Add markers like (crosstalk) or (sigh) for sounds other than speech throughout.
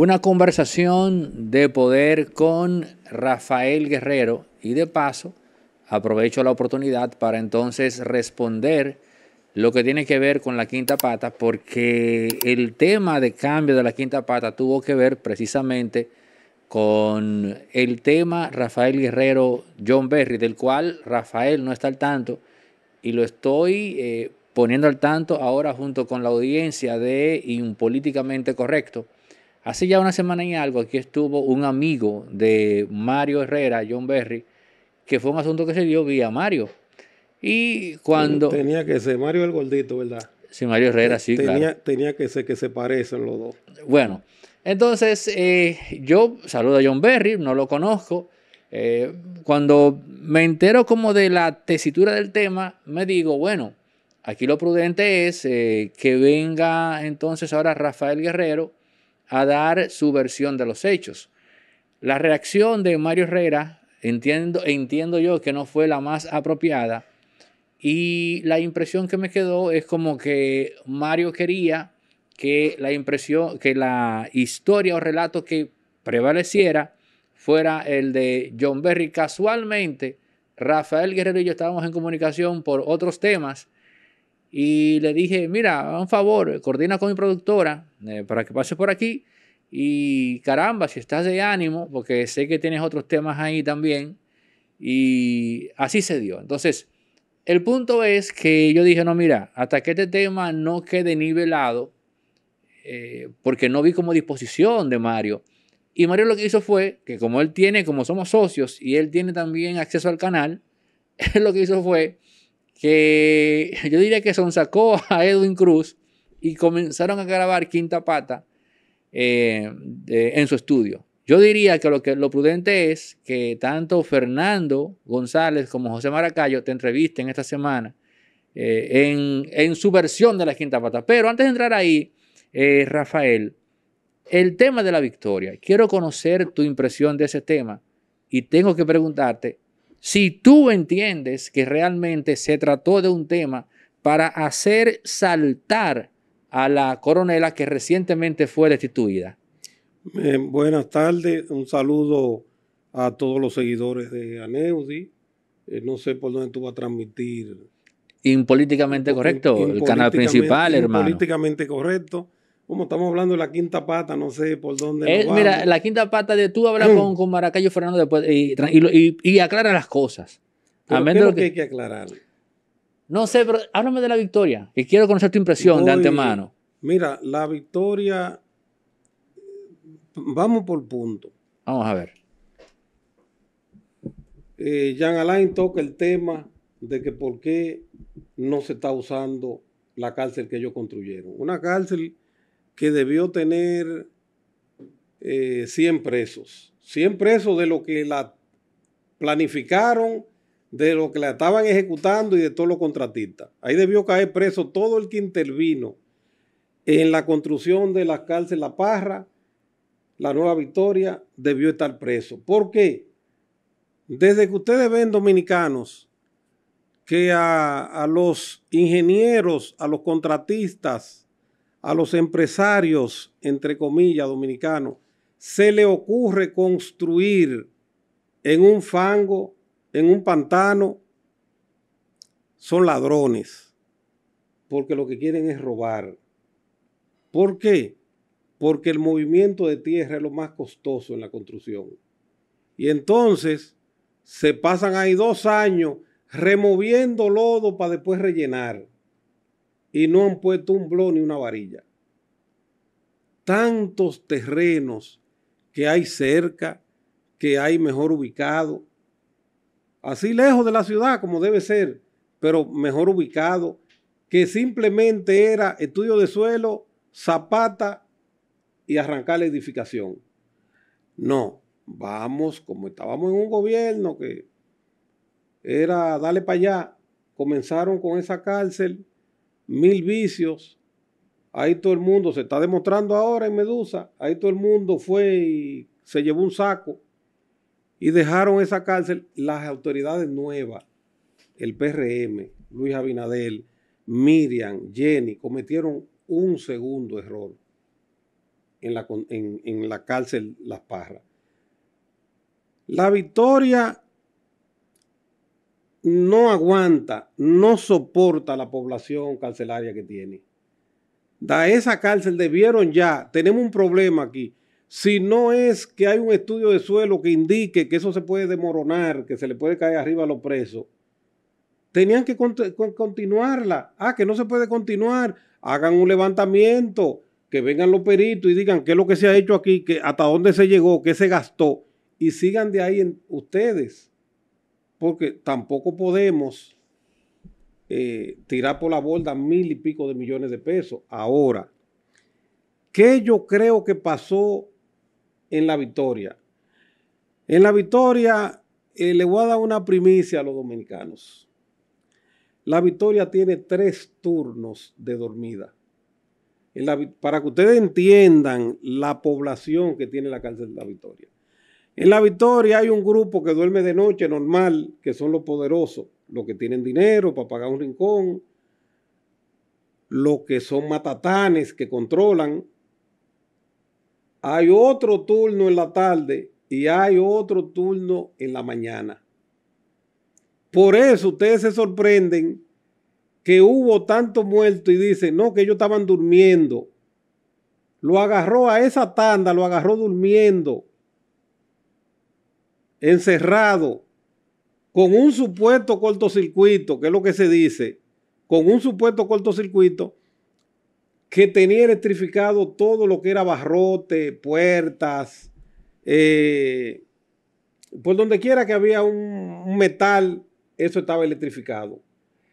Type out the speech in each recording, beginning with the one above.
Una conversación de poder con Rafael Guerrero y de paso aprovecho la oportunidad para entonces responder lo que tiene que ver con la quinta pata, porque el tema de cambio de la quinta pata tuvo que ver precisamente con el tema Rafael Guerrero John Berry, del cual Rafael no está al tanto y lo estoy eh, poniendo al tanto ahora junto con la audiencia de Impolíticamente Correcto Hace ya una semana y algo, aquí estuvo un amigo de Mario Herrera, John Berry, que fue un asunto que se dio vía Mario. Y cuando. Tenía que ser Mario el gordito, ¿verdad? Sí, Mario Herrera, sí, tenía, claro. Tenía que ser que se parecen los dos. Bueno, entonces eh, yo saludo a John Berry, no lo conozco. Eh, cuando me entero como de la tesitura del tema, me digo, bueno, aquí lo prudente es eh, que venga entonces ahora Rafael Guerrero a dar su versión de los hechos. La reacción de Mario Herrera, entiendo, entiendo yo que no fue la más apropiada, y la impresión que me quedó es como que Mario quería que la impresión, que la historia o relato que prevaleciera fuera el de John Berry. Casualmente, Rafael Guerrero y yo estábamos en comunicación por otros temas y le dije, mira, un favor, coordina con mi productora eh, para que pase por aquí y caramba, si estás de ánimo, porque sé que tienes otros temas ahí también. Y así se dio. Entonces, el punto es que yo dije, no, mira, hasta que este tema no quede nivelado, eh, porque no vi como disposición de Mario. Y Mario lo que hizo fue que como él tiene, como somos socios y él tiene también acceso al canal, (laughs) él lo que hizo fue que yo diría que son sacó a Edwin Cruz y comenzaron a grabar Quinta Pata eh, en su estudio. Yo diría que lo, prudente es que tanto Fernando González como José Maracayo te entrevisten esta semana eh, en, su versión de la quinta pata. Pero antes de entrar ahí, eh, Rafael, el tema de la victoria. Quiero conocer tu impresión de ese tema y tengo que preguntarte si tú entiendes que realmente se trató de un tema para hacer saltar a la coronela que recientemente fue destituida. Eh, buenas tardes, un saludo a todos los seguidores de Aneudi. Eh, no sé por dónde tú vas a transmitir. Impolíticamente correcto, el canal principal, hermano. Políticamente correcto. Como estamos hablando de la quinta pata, no sé por dónde. Eh, mira, la quinta pata de tú hablas con, (clears throat) con, Maracayo Fernando después y, y, aclara las cosas. ¿qué que hay que aclarar? No sé, pero háblame de la victoria, Y quiero conocer tu impresión de antemano. Mira, la victoria, vamos por punto. Vamos a ver. Eh, Jean Alain toca el tema de que por qué no se está usando la cárcel que ellos construyeron. Una cárcel que debió tener 100 eh, presos. 100 presos de lo que la planificaron de lo que la estaban ejecutando y de todos los contratistas. Ahí debió caer preso todo el que intervino en la construcción de la cárcel La Parra, la Nueva Victoria, debió estar preso. ¿Por qué? Desde que ustedes ven dominicanos que a, los ingenieros, a los contratistas, a los empresarios, entre comillas, dominicanos, se le ocurre construir en un fango en un pantano son ladrones, porque lo que quieren es robar. ¿Por qué? Porque el movimiento de tierra es lo más costoso en la construcción. Y entonces se pasan ahí dos años removiendo lodo para después rellenar. Y no han puesto un blo ni una varilla. Tantos terrenos que hay cerca, que hay mejor ubicado, así lejos de la ciudad como debe ser, pero mejor ubicado, que simplemente era estudio de suelo, zapata y arrancar la edificación. No, vamos, como estábamos en un gobierno que era dale para allá, comenzaron con esa cárcel, mil vicios, ahí todo el mundo, se está demostrando ahora en Medusa, ahí todo el mundo fue y se llevó un saco y dejaron esa cárcel las autoridades nuevas, el PRM, Luis Abinadel, Miriam, Jenny, cometieron un segundo error en la, en la cárcel Las Parras. La victoria no aguanta, no soporta la población carcelaria que tiene. Da esa cárcel debieron ya, tenemos un problema aquí, si no es que hay un estudio de suelo que indique que eso se puede demoronar, que se le puede caer arriba a los presos, tenían que continuarla. Ah, que no se puede continuar. Hagan un levantamiento, que vengan los peritos y digan qué es lo que se ha hecho aquí, que hasta dónde se llegó, qué se gastó, y sigan de ahí ustedes. Porque tampoco podemos eh, tirar por la borda mil y pico de millones de pesos. Ahora, ¿qué yo creo que pasó en la victoria. En la victoria eh, le voy a dar una primicia a los dominicanos. La victoria tiene tres turnos de dormida. para que ustedes entiendan la población que tiene la cárcel de la victoria. En la victoria hay un grupo que duerme de noche normal, que son los poderosos, los que tienen dinero para pagar un rincón, los que son matatanes que controlan, hay otro turno en la tarde y hay otro turno en la mañana. Por eso ustedes se sorprenden que hubo tanto muerto y dicen, no, que ellos estaban durmiendo. Lo agarró a esa tanda, lo agarró durmiendo, encerrado, con un supuesto cortocircuito, que es lo que se dice, con un supuesto cortocircuito que tenía electrificado todo lo que era barrote, puertas, eh, por donde quiera que había un, metal, eso estaba electrificado.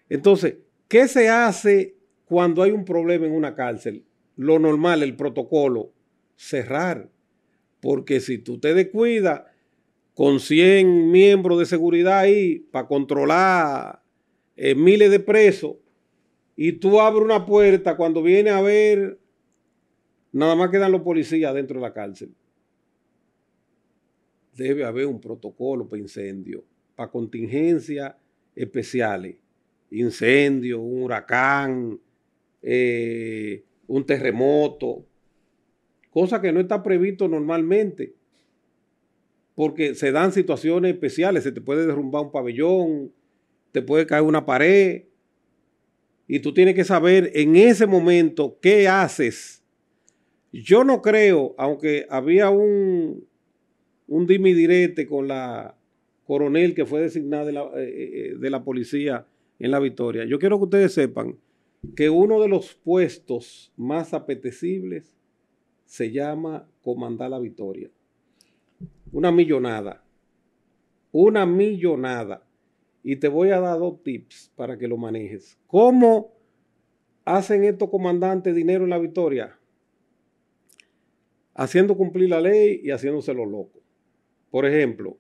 Entonces, ¿qué se hace cuando hay un problema en una cárcel? Lo normal, el protocolo, cerrar. Porque si tú te descuidas con 100 miembros de seguridad ahí para controlar eh, miles de presos, y tú abres una puerta, cuando viene a ver, nada más quedan los policías dentro de la cárcel. Debe haber un protocolo para incendio, para contingencias especiales. Incendio, un huracán, eh, un terremoto, cosa que no está previsto normalmente, porque se dan situaciones especiales, se te puede derrumbar un pabellón, te puede caer una pared, y tú tienes que saber en ese momento qué haces. Yo no creo, aunque había un, un dimidirete con la coronel que fue designada de la, eh, eh, de la policía en la Victoria. Yo quiero que ustedes sepan que uno de los puestos más apetecibles se llama comandar la Victoria. Una millonada. Una millonada. Y te voy a dar dos tips para que lo manejes. ¿Cómo hacen estos comandantes dinero en la victoria? Haciendo cumplir la ley y haciéndoselo loco. Por ejemplo,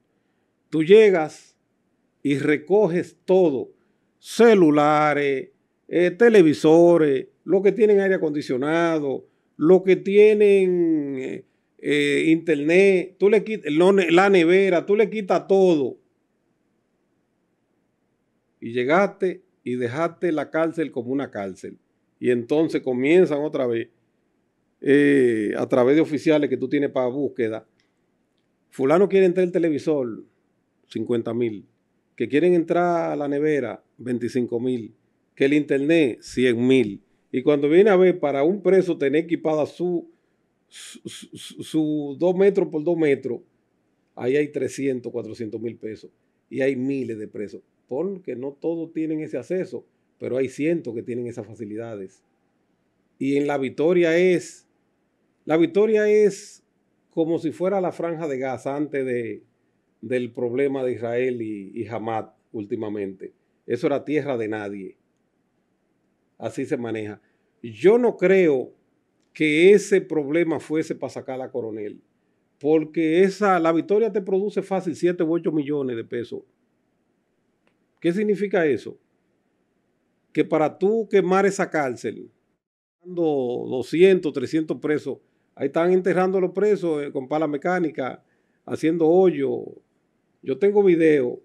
tú llegas y recoges todo, celulares, eh, televisores, lo que tienen aire acondicionado, lo que tienen eh, eh, internet, tú le quitas, la nevera, tú le quitas todo y llegaste y dejaste la cárcel como una cárcel. Y entonces comienzan otra vez, eh, a través de oficiales que tú tienes para búsqueda. Fulano quiere entrar el televisor, 50 mil. Que quieren entrar a la nevera, 25 mil. Que el internet, 100 mil. Y cuando viene a ver, para un preso tener equipada su, su, su 2 metros por 2 metros, ahí hay 300, 400 mil pesos. Y hay miles de presos porque no todos tienen ese acceso, pero hay cientos que tienen esas facilidades. Y en la victoria es, la victoria es como si fuera la franja de gas antes de, del problema de Israel y, y Hamad últimamente. Eso era tierra de nadie. Así se maneja. Yo no creo que ese problema fuese para sacar a coronel, porque esa, la victoria te produce fácil 7 u 8 millones de pesos ¿Qué significa eso? Que para tú quemar esa cárcel, 200, 300 presos, ahí están enterrando a los presos eh, con pala mecánica, haciendo hoyo. Yo tengo video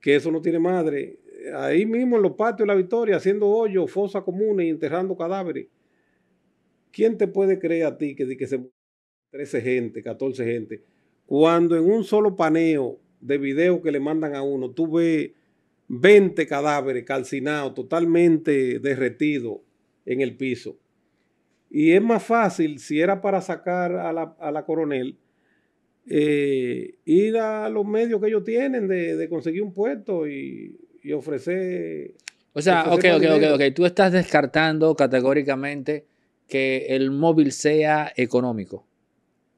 que eso no tiene madre. Ahí mismo en los patios de la Victoria, haciendo hoyo, fosa común y enterrando cadáveres. ¿Quién te puede creer a ti que, que se 13 gente, 14 gente? Cuando en un solo paneo de video que le mandan a uno, tú ves 20 cadáveres calcinados, totalmente derretidos en el piso. Y es más fácil, si era para sacar a la, coronel, eh, ir a los medios que ellos tienen de, conseguir un puesto y, ofrecer... O sea, ofrecer okay, ok, ok, Tú estás descartando categóricamente que el móvil sea económico.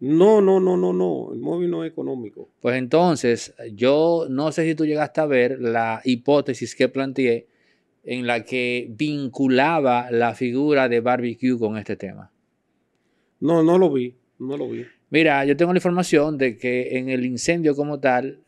No, no, no, no, no. El móvil no es económico. Pues entonces, yo no sé si tú llegaste a ver la hipótesis que planteé en la que vinculaba la figura de Barbecue con este tema. No, no lo vi, no lo vi. Mira, yo tengo la información de que en el incendio como tal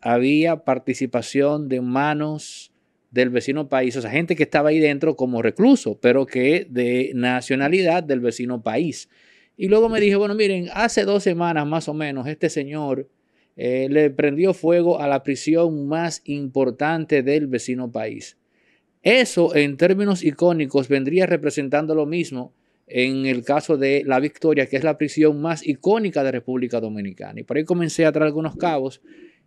había participación de manos del vecino país, o sea, gente que estaba ahí dentro como recluso, pero que de nacionalidad del vecino país. Y luego me dije, bueno, miren, hace dos semanas más o menos este señor eh, le prendió fuego a la prisión más importante del vecino país. Eso en términos icónicos vendría representando lo mismo en el caso de La Victoria, que es la prisión más icónica de República Dominicana. Y por ahí comencé a traer algunos cabos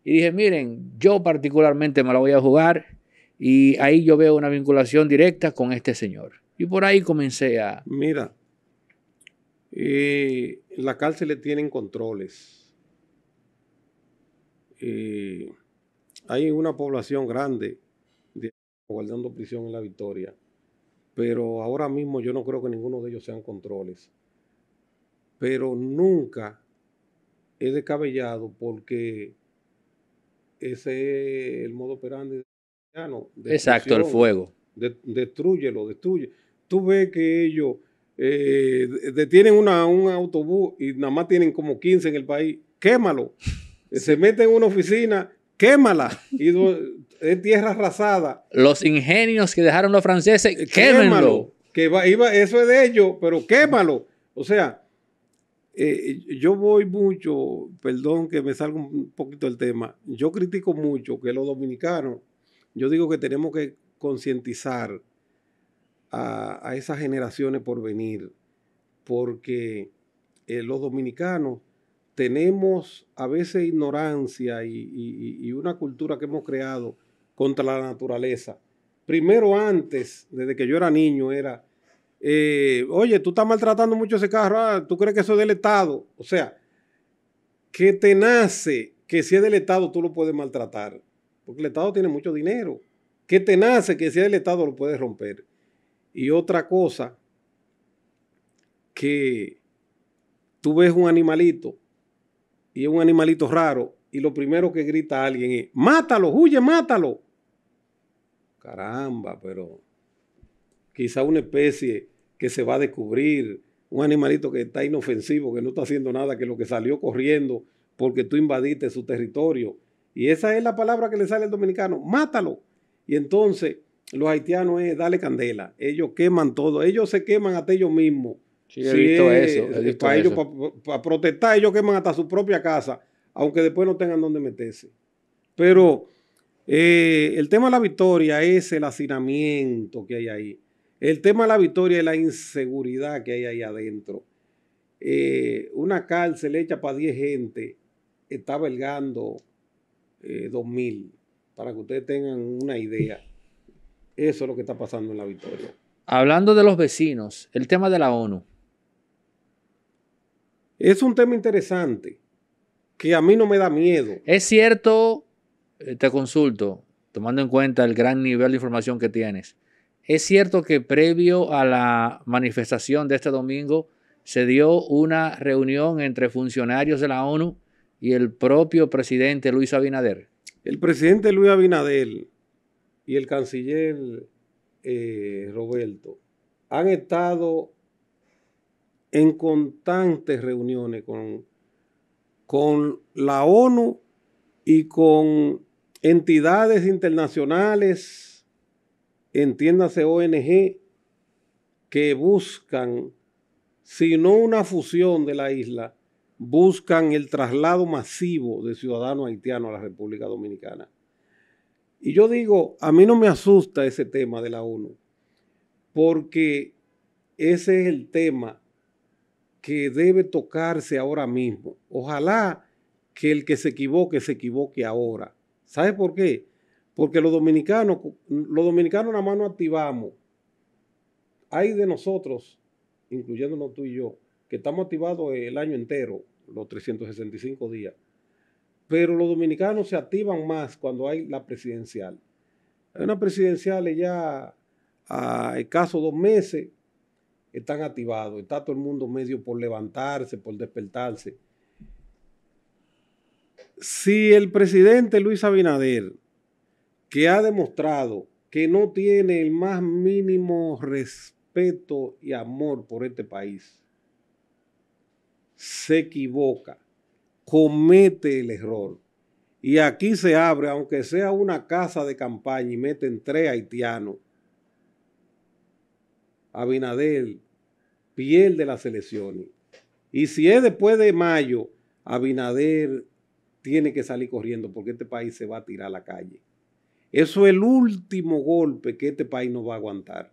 y dije, miren, yo particularmente me la voy a jugar y ahí yo veo una vinculación directa con este señor. Y por ahí comencé a... Mira, y eh, las cárceles tienen controles. Eh, hay una población grande guardando prisión en la Victoria, pero ahora mismo yo no creo que ninguno de ellos sean controles. Pero nunca es descabellado porque ese es el modo operandi de Exacto, el fuego. Destruye, destruyelo, destruye. Tú ves que ellos eh, detienen un autobús y nada más tienen como 15 en el país, quémalo. (laughs) Se meten en una oficina, quémala. Y es tierra arrasada. Los ingenios que dejaron los franceses, eh, quémalo. eso es de ellos, pero quémalo. O sea, eh, yo voy mucho, perdón que me salga un poquito el tema, yo critico mucho que los dominicanos, yo digo que tenemos que concientizar a, esas generaciones por venir, porque eh, los dominicanos tenemos a veces ignorancia y, una cultura que hemos creado contra la naturaleza. Primero antes, desde que yo era niño, era... Eh, oye, tú estás maltratando mucho ese carro, ah, tú crees que eso es del Estado. O sea, que te nace que si es del Estado tú lo puedes maltratar, porque el Estado tiene mucho dinero. Que te nace que si es del Estado lo puedes romper. Y otra cosa, que tú ves un animalito y es un animalito raro y lo primero que grita alguien es, mátalo, huye, mátalo. Caramba, pero quizá una especie que se va a descubrir, un animalito que está inofensivo, que no está haciendo nada, que lo que salió corriendo porque tú invadiste su territorio. Y esa es la palabra que le sale al dominicano, mátalo. Y entonces los haitianos es dale candela. Ellos queman todo. Ellos se queman hasta ellos mismos. Sí, he eso. Eh, para ellos, para, protestar, ellos queman hasta su propia casa, aunque después no tengan dónde meterse. Pero eh, el tema de la victoria es el hacinamiento que hay ahí. El tema de la victoria es la inseguridad que hay ahí adentro. Eh, una cárcel hecha para 10 gente está belgando 2.000, para que ustedes tengan una idea. Eso es lo que está pasando en la victoria. Hablando de los vecinos, el tema de la ONU. Es un tema interesante que a mí no me da miedo. Es cierto, eh, te consulto, tomando en cuenta el gran nivel de información que tienes, es cierto que previo a la manifestación de este domingo se dio una reunión entre funcionarios de la ONU y el propio presidente Luis Abinader. El presidente Luis Abinader y el canciller eh, Roberto han estado en constantes reuniones con, con la ONU y con entidades internacionales, entiéndase ONG, que buscan, si no una fusión de la isla, buscan el traslado masivo de ciudadanos haitianos a la República Dominicana. Y yo digo, a mí no me asusta ese tema de la ONU, porque ese es el tema que debe tocarse ahora mismo. Ojalá que el que se equivoque se equivoque ahora. ¿Sabe por qué? Porque los dominicanos, los dominicanos nada más no activamos. Hay de nosotros, incluyéndonos tú y yo, que estamos activados el año entero, los 365 días. Pero los dominicanos se activan más cuando hay la presidencial. Hay una presidencial ya a caso dos meses, están activados, está todo el mundo medio por levantarse, por despertarse. Si el presidente Luis Abinader, que ha demostrado que no tiene el más mínimo respeto y amor por este país, se equivoca comete el error. Y aquí se abre, aunque sea una casa de campaña, y meten tres haitianos. Abinadel pierde las elecciones. Y si es después de mayo, Abinader tiene que salir corriendo porque este país se va a tirar a la calle. Eso es el último golpe que este país no va a aguantar.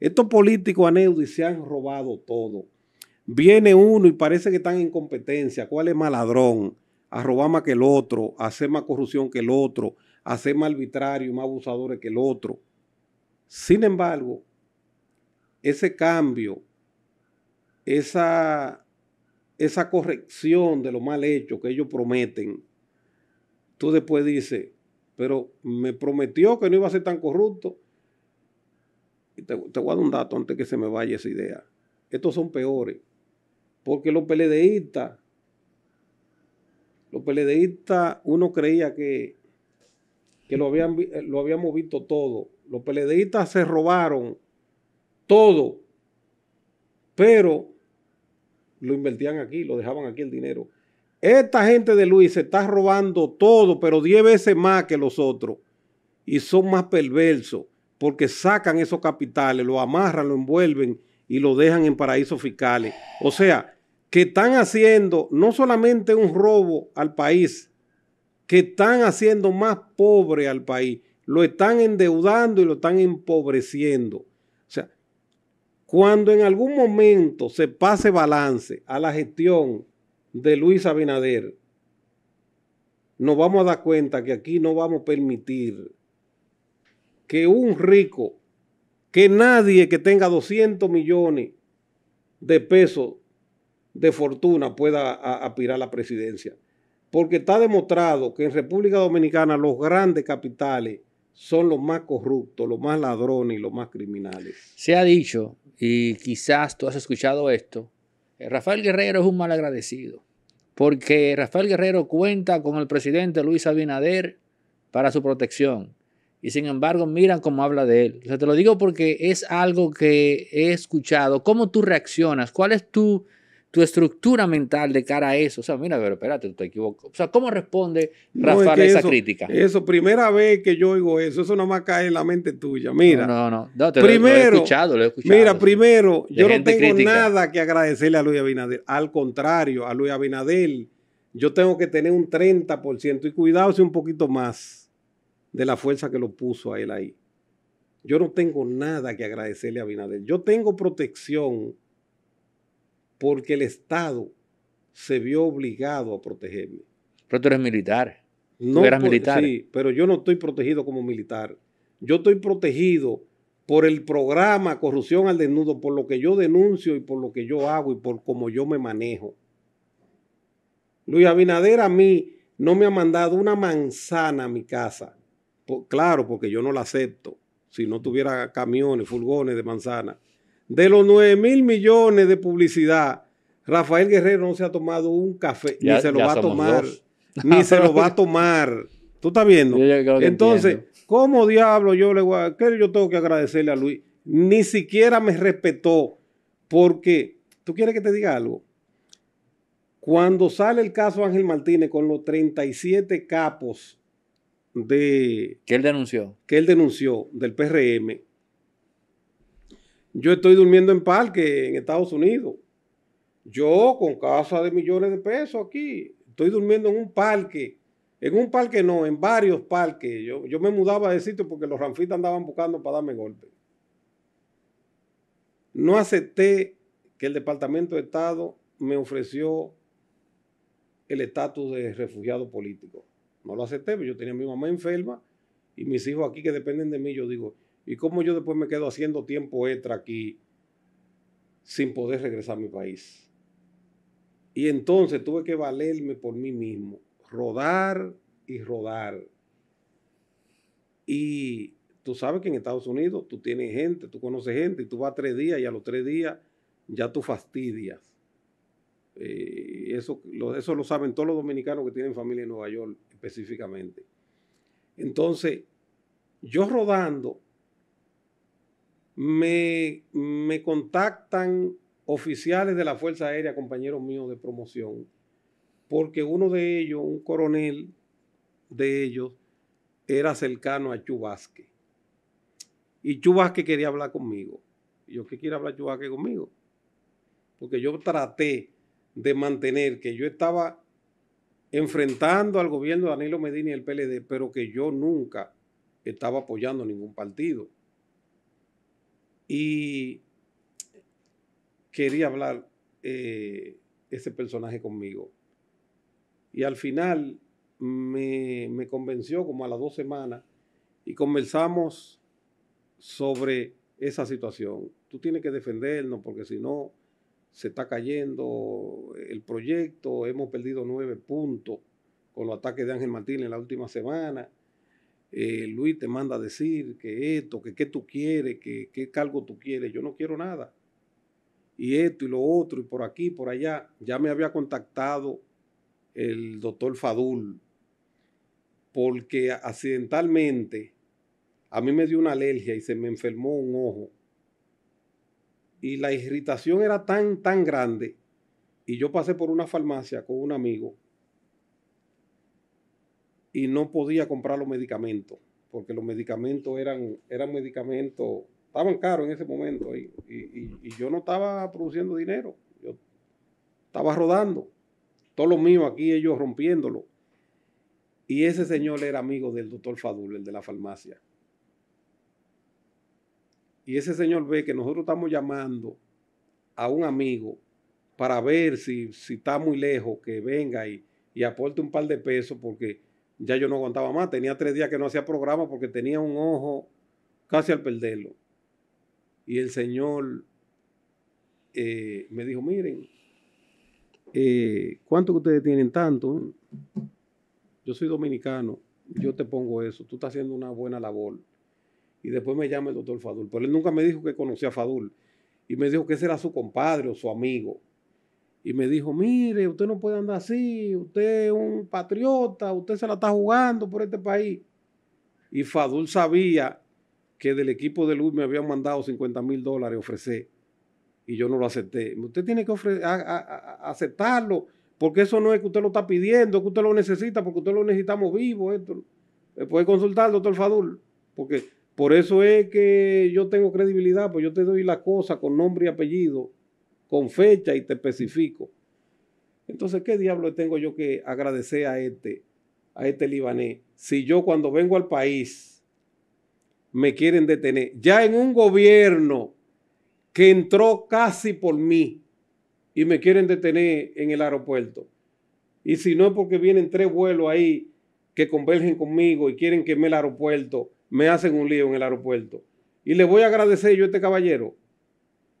Estos políticos aneudis se han robado todo. Viene uno y parece que están en competencia. ¿Cuál es más ladrón? Arrobar más que el otro, hacer más corrupción que el otro, Hacer más arbitrario y más abusadores que el otro. Sin embargo, ese cambio, esa, esa corrección de lo mal hecho que ellos prometen, tú después dices, pero me prometió que no iba a ser tan corrupto. Y te, te voy a dar un dato antes que se me vaya esa idea. Estos son peores. Porque los peledeístas, los peledeístas, uno creía que, que lo, habían, lo habíamos visto todo. Los peledeístas se robaron todo, pero lo invertían aquí, lo dejaban aquí el dinero. Esta gente de Luis se está robando todo, pero 10 veces más que los otros. Y son más perversos porque sacan esos capitales, lo amarran, lo envuelven y lo dejan en paraísos fiscales. O sea, que están haciendo no solamente un robo al país, que están haciendo más pobre al país, lo están endeudando y lo están empobreciendo. O sea, cuando en algún momento se pase balance a la gestión de Luis Abinader, nos vamos a dar cuenta que aquí no vamos a permitir que un rico, que nadie que tenga 200 millones de pesos de fortuna pueda aspirar a la presidencia. Porque está demostrado que en República Dominicana los grandes capitales son los más corruptos, los más ladrones y los más criminales. Se ha dicho, y quizás tú has escuchado esto, eh, Rafael Guerrero es un mal agradecido, porque Rafael Guerrero cuenta con el presidente Luis Abinader para su protección. Y sin embargo, miran cómo habla de él. O sea, te lo digo porque es algo que he escuchado. ¿Cómo tú reaccionas? ¿Cuál es tu tu estructura mental de cara a eso. O sea, mira, pero espérate, tú te equivocas. O sea, ¿cómo responde Rafael a esa crítica? Eso, primera vez que yo oigo eso, eso nada más cae en la mente tuya. Mira. No, no, primero, Mira, primero, yo no tengo nada que agradecerle a Luis Abinader. Al contrario, a Luis Abinader, yo tengo que tener un 30% y cuidarse un poquito más de la fuerza que lo puso a él ahí. Yo no tengo nada que agradecerle a Abinader. Yo tengo protección porque el Estado se vio obligado a protegerme. Pero tú eres militar. No militar. Sí, pero yo no estoy protegido como militar. Yo estoy protegido por el programa Corrupción al Desnudo, por lo que yo denuncio y por lo que yo hago y por cómo yo me manejo. Luis Abinader a mí no me ha mandado una manzana a mi casa. claro, porque yo no la acepto. Si no tuviera camiones, furgones de manzana. De los 9 mil millones de publicidad, Rafael Guerrero no se ha tomado un café, ni se lo va a tomar. (laughs) Ni se lo va a (laughs) tomar. ¿Tú estás viendo? Entonces, ¿cómo diablo yo le voy ¿Qué yo tengo que agradecerle a Luis? Ni siquiera me respetó porque, ¿tú quieres que te diga algo? Cuando sale el caso Ángel Martínez con los 37 capos de... Que él denunció. Que él denunció del PRM, yo estoy durmiendo en parque en Estados Unidos. Yo con casa de millones de pesos aquí. Estoy durmiendo en un parque. En un parque no, en varios parques. Yo, me mudaba de sitio porque los Ranfitas andaban buscando para darme golpe. No acepté que el Departamento de Estado me ofreció el estatus de refugiado político. No lo acepté, porque yo tenía a mi mamá enferma y mis hijos aquí que dependen de mí. Yo digo, ¿Y cómo yo después me quedo haciendo tiempo extra aquí sin poder regresar a mi país? Y entonces tuve que valerme por mí mismo, rodar y rodar. Y tú sabes que en Estados Unidos tú tienes gente, tú conoces gente y tú vas tres días y a los tres días ya tú fastidias. Eh, eso, lo, eso lo saben todos los dominicanos que tienen familia en Nueva York específicamente. Entonces, yo rodando me, me contactan oficiales de la Fuerza Aérea, compañeros míos de promoción, porque uno de ellos, un coronel de ellos, era cercano a Chubasque. Y Chubasque quería hablar conmigo. yo, ¿qué quiere hablar Chubasque conmigo? Porque yo traté de mantener que yo estaba enfrentando al gobierno de Danilo Medina y el PLD, pero que yo nunca estaba apoyando ningún partido. Y quería hablar eh, ese personaje conmigo. Y al final me, me convenció como a las dos semanas y conversamos sobre esa situación. Tú tienes que defendernos porque si no se está cayendo el proyecto, hemos perdido nueve puntos con los ataques de Ángel Martín en la última semana. Eh, Luis te manda a decir que esto, que qué tú quieres, que qué cargo tú quieres, yo no quiero nada. Y esto y lo otro, y por aquí, por allá. Ya me había contactado el doctor Fadul, porque accidentalmente a mí me dio una alergia y se me enfermó un ojo. Y la irritación era tan, tan grande. Y yo pasé por una farmacia con un amigo y no podía comprar los medicamentos, porque los medicamentos eran, eran medicamentos, estaban caros en ese momento y, yo no estaba produciendo dinero, yo estaba rodando, todo lo mío aquí ellos rompiéndolo. Y ese señor era amigo del doctor Fadul, el de la farmacia. Y ese señor ve que nosotros estamos llamando a un amigo para ver si, si está muy lejos, que venga y, y aporte un par de pesos, porque ya yo no aguantaba más. Tenía tres días que no hacía programa porque tenía un ojo casi al perderlo. Y el Señor eh, me dijo, miren, eh, ¿cuánto que ustedes tienen tanto? Yo soy dominicano, yo te pongo eso, tú estás haciendo una buena labor. Y después me llama el doctor Fadul. Pero él nunca me dijo que conocía a Fadul. Y me dijo que ese era su compadre o su amigo y me dijo, mire, usted no puede andar así, usted es un patriota, usted se la está jugando por este país. Y Fadul sabía que del equipo de luz me habían mandado 50 mil dólares ofrecer y yo no lo acepté. Usted tiene que aceptarlo, porque eso no es que usted lo está pidiendo, que usted lo necesita, porque usted lo necesitamos vivo. Esto. Puede consultar al doctor Fadul, porque por eso es que yo tengo credibilidad, pues yo te doy la cosa con nombre y apellido con fecha y te especifico. Entonces, ¿qué diablo tengo yo que agradecer a este, a este libanés? Si yo cuando vengo al país me quieren detener, ya en un gobierno que entró casi por mí y me quieren detener en el aeropuerto. Y si no es porque vienen tres vuelos ahí que convergen conmigo y quieren quemar el aeropuerto, me hacen un lío en el aeropuerto. Y le voy a agradecer yo a este caballero.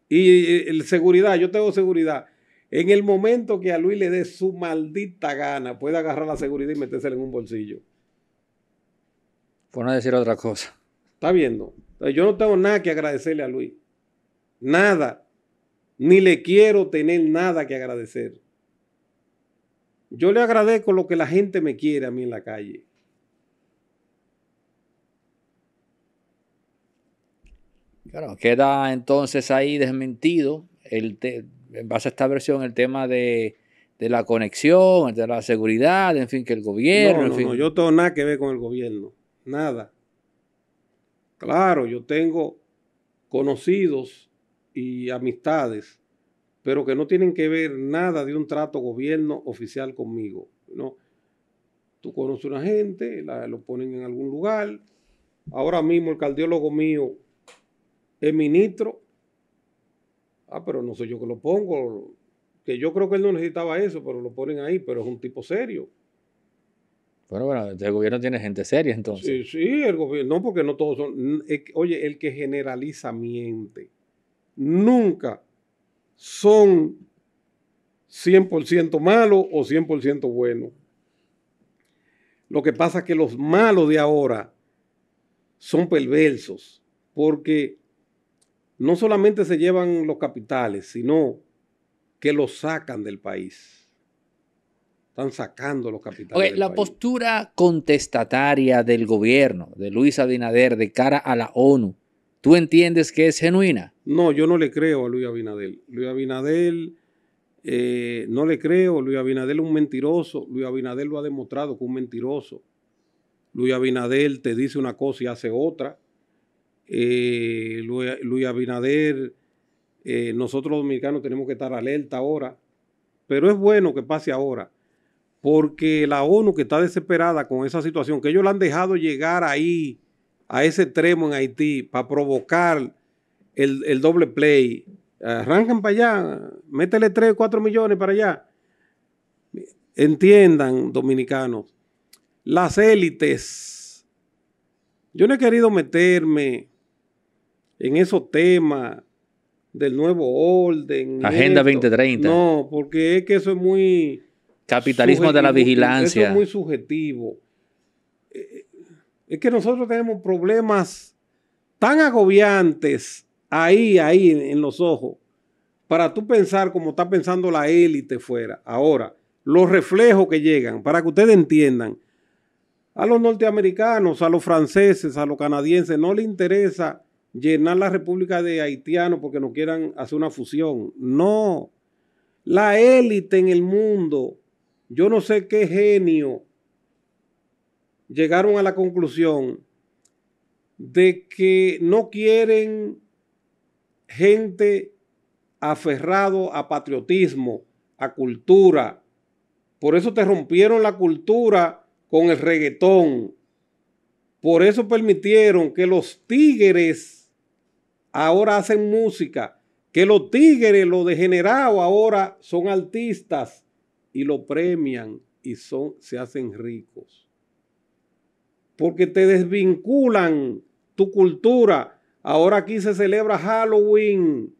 Y el seguridad, yo tengo seguridad. En el momento que a Luis le dé su maldita gana, puede agarrar la seguridad y metérsela en un bolsillo. Por no decir otra cosa. Está viendo. Yo no tengo nada que agradecerle a Luis. Nada. Ni le quiero tener nada que agradecer. Yo le agradezco lo que la gente me quiere a mí en la calle. queda entonces ahí desmentido el en base a esta versión el tema de, la conexión, de la seguridad, en fin, que el gobierno. No, no, yo tengo nada que ver con el gobierno, nada. Claro, yo tengo conocidos y amistades, pero que no tienen que ver nada de un trato gobierno oficial conmigo. No, tú conoces una gente, la, lo ponen en algún lugar. Ahora mismo el cardiólogo mío el ministro, ah, pero no sé yo que lo pongo, que yo creo que él no necesitaba eso, pero lo ponen ahí, pero es un tipo serio. Bueno, bueno, el este gobierno tiene gente seria entonces. Sí, sí, el gobierno, no porque no todos son, oye, el que generaliza miente. Nunca son 100% malos o 100% buenos. Lo que pasa es que los malos de ahora son perversos, porque no solamente se llevan los capitales, sino que los sacan del país. Están sacando los capitales. la postura contestataria del gobierno de Luis Abinader de cara a la ONU, ¿tú entiendes que es genuina? No, yo no le creo a Luis Abinader. Luis Abinader, eh, no le creo. Luis Abinader es un mentiroso. Luis Abinader lo ha demostrado que es un mentiroso. Luis Abinader te dice una cosa y hace otra. Eh, Luis Abinader, eh, nosotros dominicanos tenemos que estar alerta ahora, pero es bueno que pase ahora, porque la ONU que está desesperada con esa situación, que ellos la han dejado llegar ahí, a ese extremo en Haití, para provocar el, doble play, arrancan para allá, métele 3, 4 millones para allá. Entiendan, dominicanos, las élites. Yo no he querido meterme en esos temas del nuevo orden. Agenda 2030. No, porque es que eso es muy... Capitalismo de la vigilancia. es muy subjetivo. Eh, es que nosotros tenemos problemas tan agobiantes ahí, ahí en los ojos, para tú pensar como está pensando la élite fuera. Ahora, los reflejos que llegan, para que ustedes entiendan, a los norteamericanos, a los franceses, a los canadienses, no les interesa llenar la República de haitianos porque no quieran hacer una fusión. No, la élite en el mundo, yo no sé qué genio, llegaron a la conclusión de que no quieren gente aferrado a patriotismo, a cultura. Por eso te rompieron la cultura con el reggaetón. Por eso permitieron que los tigres ahora hacen música, que los tigres, los degenerados ahora son artistas y lo premian y son, se hacen ricos. Porque te desvinculan tu cultura. Ahora aquí se celebra Halloween.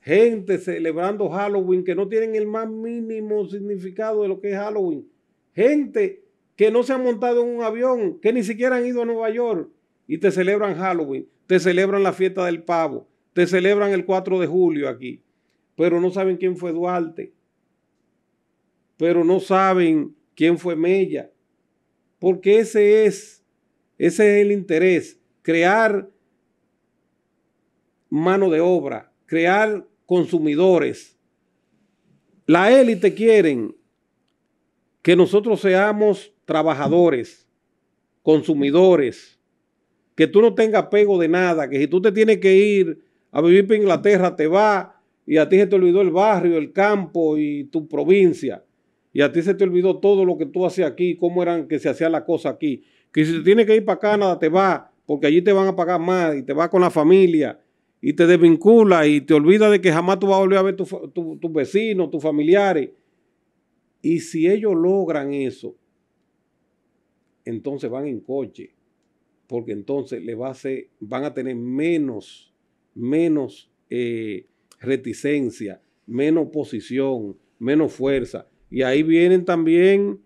Gente celebrando Halloween que no tienen el más mínimo significado de lo que es Halloween. Gente que no se ha montado en un avión, que ni siquiera han ido a Nueva York y te celebran Halloween te celebran la fiesta del pavo, te celebran el 4 de julio aquí, pero no saben quién fue Duarte, pero no saben quién fue Mella, porque ese es, ese es el interés, crear mano de obra, crear consumidores. La élite quieren que nosotros seamos trabajadores, consumidores, que tú no tengas apego de nada, que si tú te tienes que ir a vivir para Inglaterra, te va y a ti se te olvidó el barrio, el campo y tu provincia. Y a ti se te olvidó todo lo que tú hacías aquí, cómo eran que se hacía la cosa aquí. Que si te tienes que ir para Canadá, te va, porque allí te van a pagar más y te va con la familia y te desvincula y te olvida de que jamás tú vas a volver a ver tus vecinos, tus familiares. Y si ellos logran eso, entonces van en coche porque entonces van a tener menos, menos eh, reticencia, menos posición, menos fuerza. Y ahí vienen también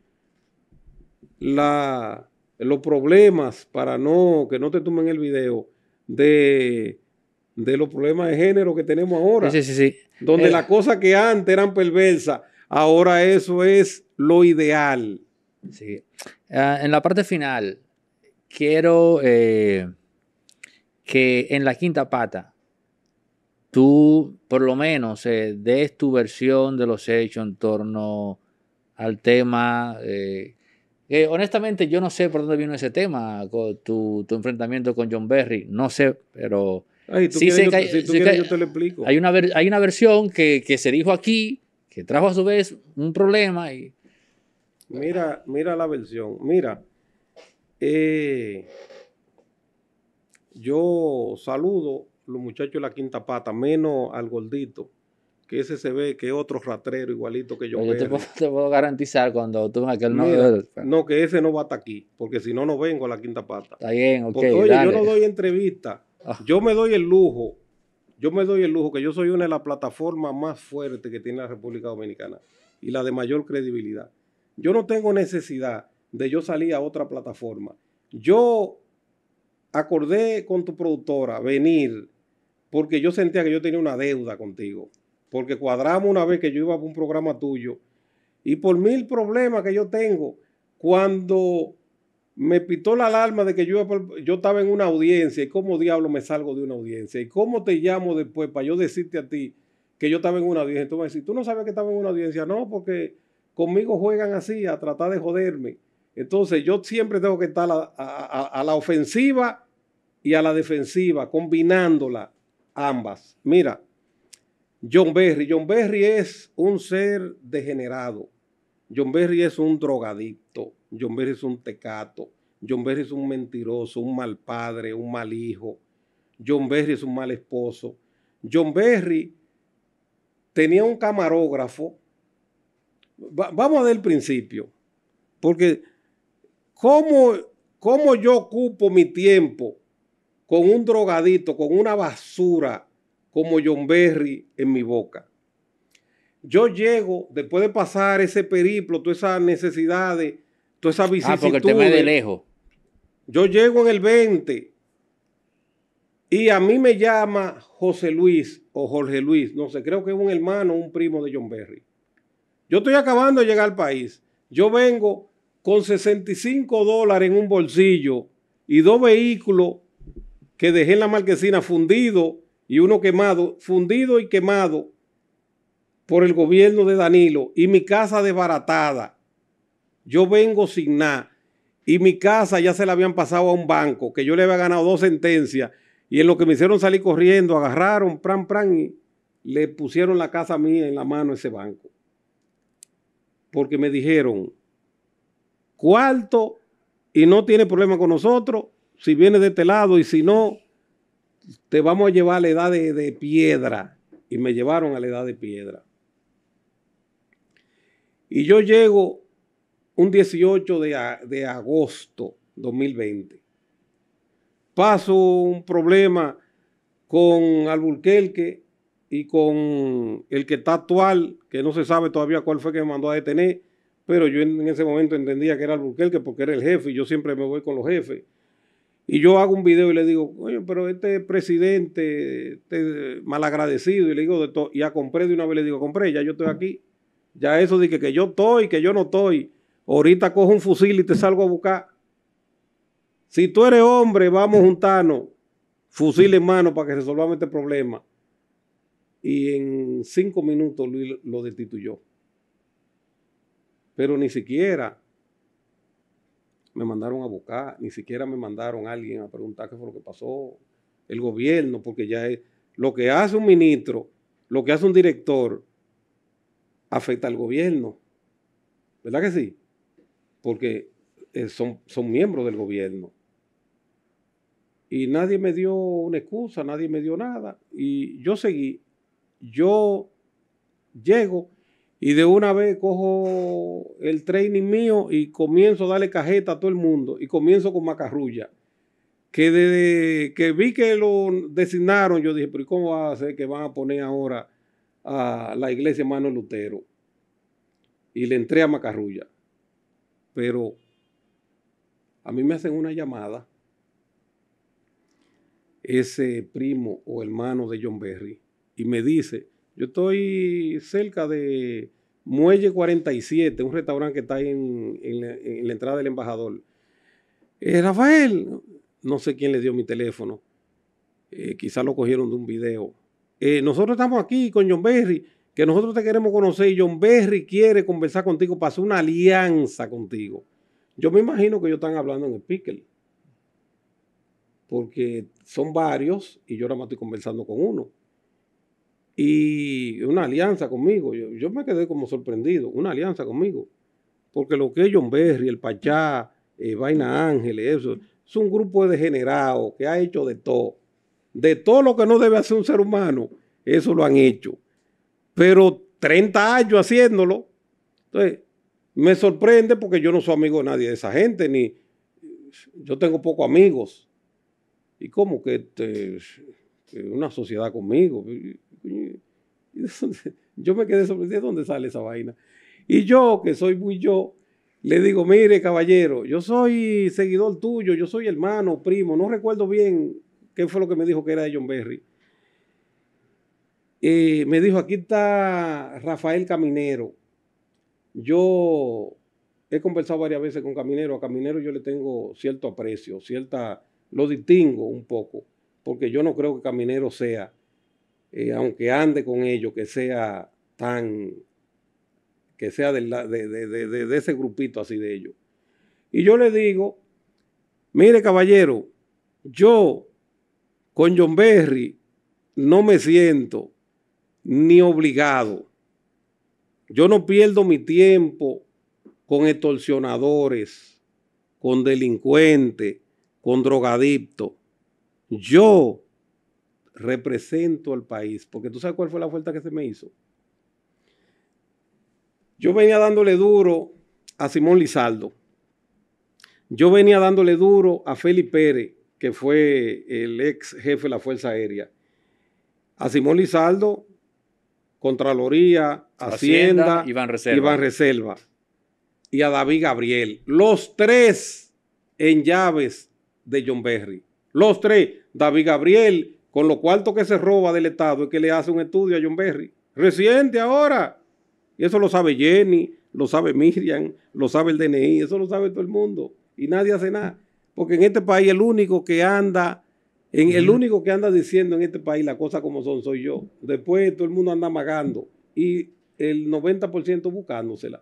los problemas para no que no te tomen el video de, los problemas de género que tenemos ahora. Sí, sí, sí. Donde eh. las cosas que antes eran perversas, ahora eso es lo ideal. Sí. Ah, en la parte final, quiero eh, que en la quinta pata tú por lo menos eh, des tu versión de los hechos en torno al tema. Eh, honestamente yo no sé por dónde vino ese tema, tu, enfrentamiento con John Berry, no sé, pero... si tú quieres, yo te lo explico. Hay una, hay una versión que, se dijo aquí, que trajo a su vez un problema. Y... Mira, mira la versión. Mira, eh, yo saludo los muchachos de la quinta pata, menos al gordito, que ese se ve que otro ratrero igualito que yo. te puedo, garantizar cuando tú aquel no. que ese no va hasta aquí, porque si no, no vengo a la quinta pata. Está bien, ok. oye, yo no doy entrevista. Ah. Yo me doy el lujo, yo me doy el lujo que yo soy una de las plataformas más fuertes que tiene la República Dominicana y la de mayor credibilidad. Yo no tengo necesidad de yo salir a otra plataforma. Yo acordé con tu productora venir porque yo sentía que yo tenía una deuda contigo, porque cuadramos una vez que yo iba a un programa tuyo y por mil problemas que yo tengo, cuando me pitó la alarma de que yo, yo estaba en una audiencia y cómo diablo me salgo de una audiencia y cómo te llamo después para yo decirte a ti que yo estaba en una audiencia. Entonces me decís, tú no sabes que estaba en una audiencia, no, porque conmigo juegan así a tratar de joderme. Entonces yo siempre tengo que estar a, la ofensiva y a la defensiva, combinándola ambas. Mira, John Berry. John Berry es un ser degenerado. John Berry es un drogadicto. John Berry es un tecato. John Berry es un mentiroso, un mal padre, un mal hijo. John Berry es un mal esposo. John Berry tenía un camarógrafo. a vamos del principio, porque ¿Cómo, yo ocupo mi tiempo con un drogadito, con una basura como John Berry en mi boca? Yo llego, después de pasar ese periplo, todas esas necesidades, todas esas vicisitudes. Ah, porque el tema de lejos. Yo llego en el 20 y a mí me llama José Luis o Jorge Luis, no sé, creo que es un hermano, un primo de John Berry. Yo estoy acabando de llegar al país. Yo vengo con 65 dólares en un bolsillo y dos vehículos que dejé en la marquesina fundido y uno quemado, fundido y quemado por el gobierno de Danilo y mi casa desbaratada. Yo vengo sin nada y mi casa ya se la habían pasado a un banco que yo le había ganado dos sentencias y en lo que me hicieron salir corriendo, agarraron, pran, pran, y le pusieron la casa mía en la mano a ese banco. Porque me dijeron, cuarto y no tiene problema con nosotros, si viene de este lado y si no, te vamos a llevar a la edad de, piedra. Y me llevaron a la edad de piedra. Y yo llego un 18 de, de agosto 2020. Paso un problema con Alburquerque y con el que está actual, que no se sabe todavía cuál fue que me mandó a detener, pero yo en, ese momento entendía que era que porque era el jefe y yo siempre me voy con los jefes. Y yo hago un video y le digo, oye, pero este presidente, este malagradecido, y le digo de ya compré de una vez, le digo, compré, ya yo estoy aquí. Ya eso dije que, yo estoy, que yo no estoy. Ahorita cojo un fusil y te salgo a buscar. Si tú eres hombre, vamos juntarnos, fusil en mano para que resolvamos este problema. Y en cinco minutos lo destituyó. Pero ni siquiera me mandaron a buscar, ni siquiera me mandaron a alguien a preguntar qué fue lo que pasó. El gobierno, porque ya es lo que hace un ministro, lo que hace un director, afecta al gobierno. ¿Verdad que sí? Porque eh, son, son miembros del gobierno. Y nadie me dio una excusa, nadie me dio nada. Y yo seguí. Yo llego y de una vez cojo el training mío y comienzo a darle cajeta a todo el mundo y comienzo con macarrulla. Que desde que vi que lo designaron, yo dije, pero cómo va a ser que van a poner ahora a la iglesia Mano Lutero? Y le entré a macarrulla. Pero a mí me hacen una llamada ese primo o hermano de John Berry y me dice, yo estoy cerca de Muelle 47, un restaurante que está en, en, la, entrada del embajador. Eh, Rafael, no sé quién le dio mi teléfono. Eh, quizás lo cogieron de un video. Eh, nosotros estamos aquí con John Berry, que nosotros te queremos conocer y John Berry quiere conversar contigo para hacer una alianza contigo. Yo me imagino que ellos están hablando en el pickle. Porque son varios y yo ahora más estoy conversando con uno y una alianza conmigo. Yo, me quedé como sorprendido, una alianza conmigo. Porque lo que es John Berry, el Pachá, eh, Vaina Ángeles, eso, es un grupo de degenerado que ha hecho de todo. De todo lo que no debe hacer un ser humano, eso lo han hecho. Pero 30 años haciéndolo. Entonces, me sorprende porque yo no soy amigo de nadie de esa gente, ni yo tengo pocos amigos. ¿Y como este, que una sociedad conmigo? Yo me quedé sorprendido, ¿de dónde sale esa vaina? Y yo, que soy muy yo, le digo, mire caballero, yo soy seguidor tuyo, yo soy hermano, primo, no recuerdo bien qué fue lo que me dijo que era John Berry. Eh, me dijo, aquí está Rafael Caminero. Yo he conversado varias veces con Caminero, a Caminero yo le tengo cierto aprecio, cierta, lo distingo un poco, porque yo no creo que Caminero sea eh, aunque ande con ellos, que sea tan, que sea de, de ese grupito así de ellos. Y yo le digo, mire caballero, yo con John Berry no me siento ni obligado. Yo no pierdo mi tiempo con extorsionadores, con delincuentes, con drogadictos. Yo represento al país, porque tú sabes cuál fue la vuelta que se me hizo. Yo venía dándole duro a Simón Lizaldo. Yo venía dándole duro a Felipe Pérez, que fue el ex jefe de la Fuerza Aérea. A Simón Lizaldo, Contraloría, Hacienda, Iván, Reserva. Iván Reserva. Y a David Gabriel. Los tres en llaves de John Berry. Los tres, David Gabriel, con lo cuarto que se roba del Estado es que le hace un estudio a John Berry. Reciente ahora. Y eso lo sabe Jenny, lo sabe Miriam, lo sabe el DNI, eso lo sabe todo el mundo. Y nadie hace nada. Porque en este país el único que anda, el único que anda diciendo en este país las cosas como son soy yo. Después todo el mundo anda amagando y el 90% buscándosela.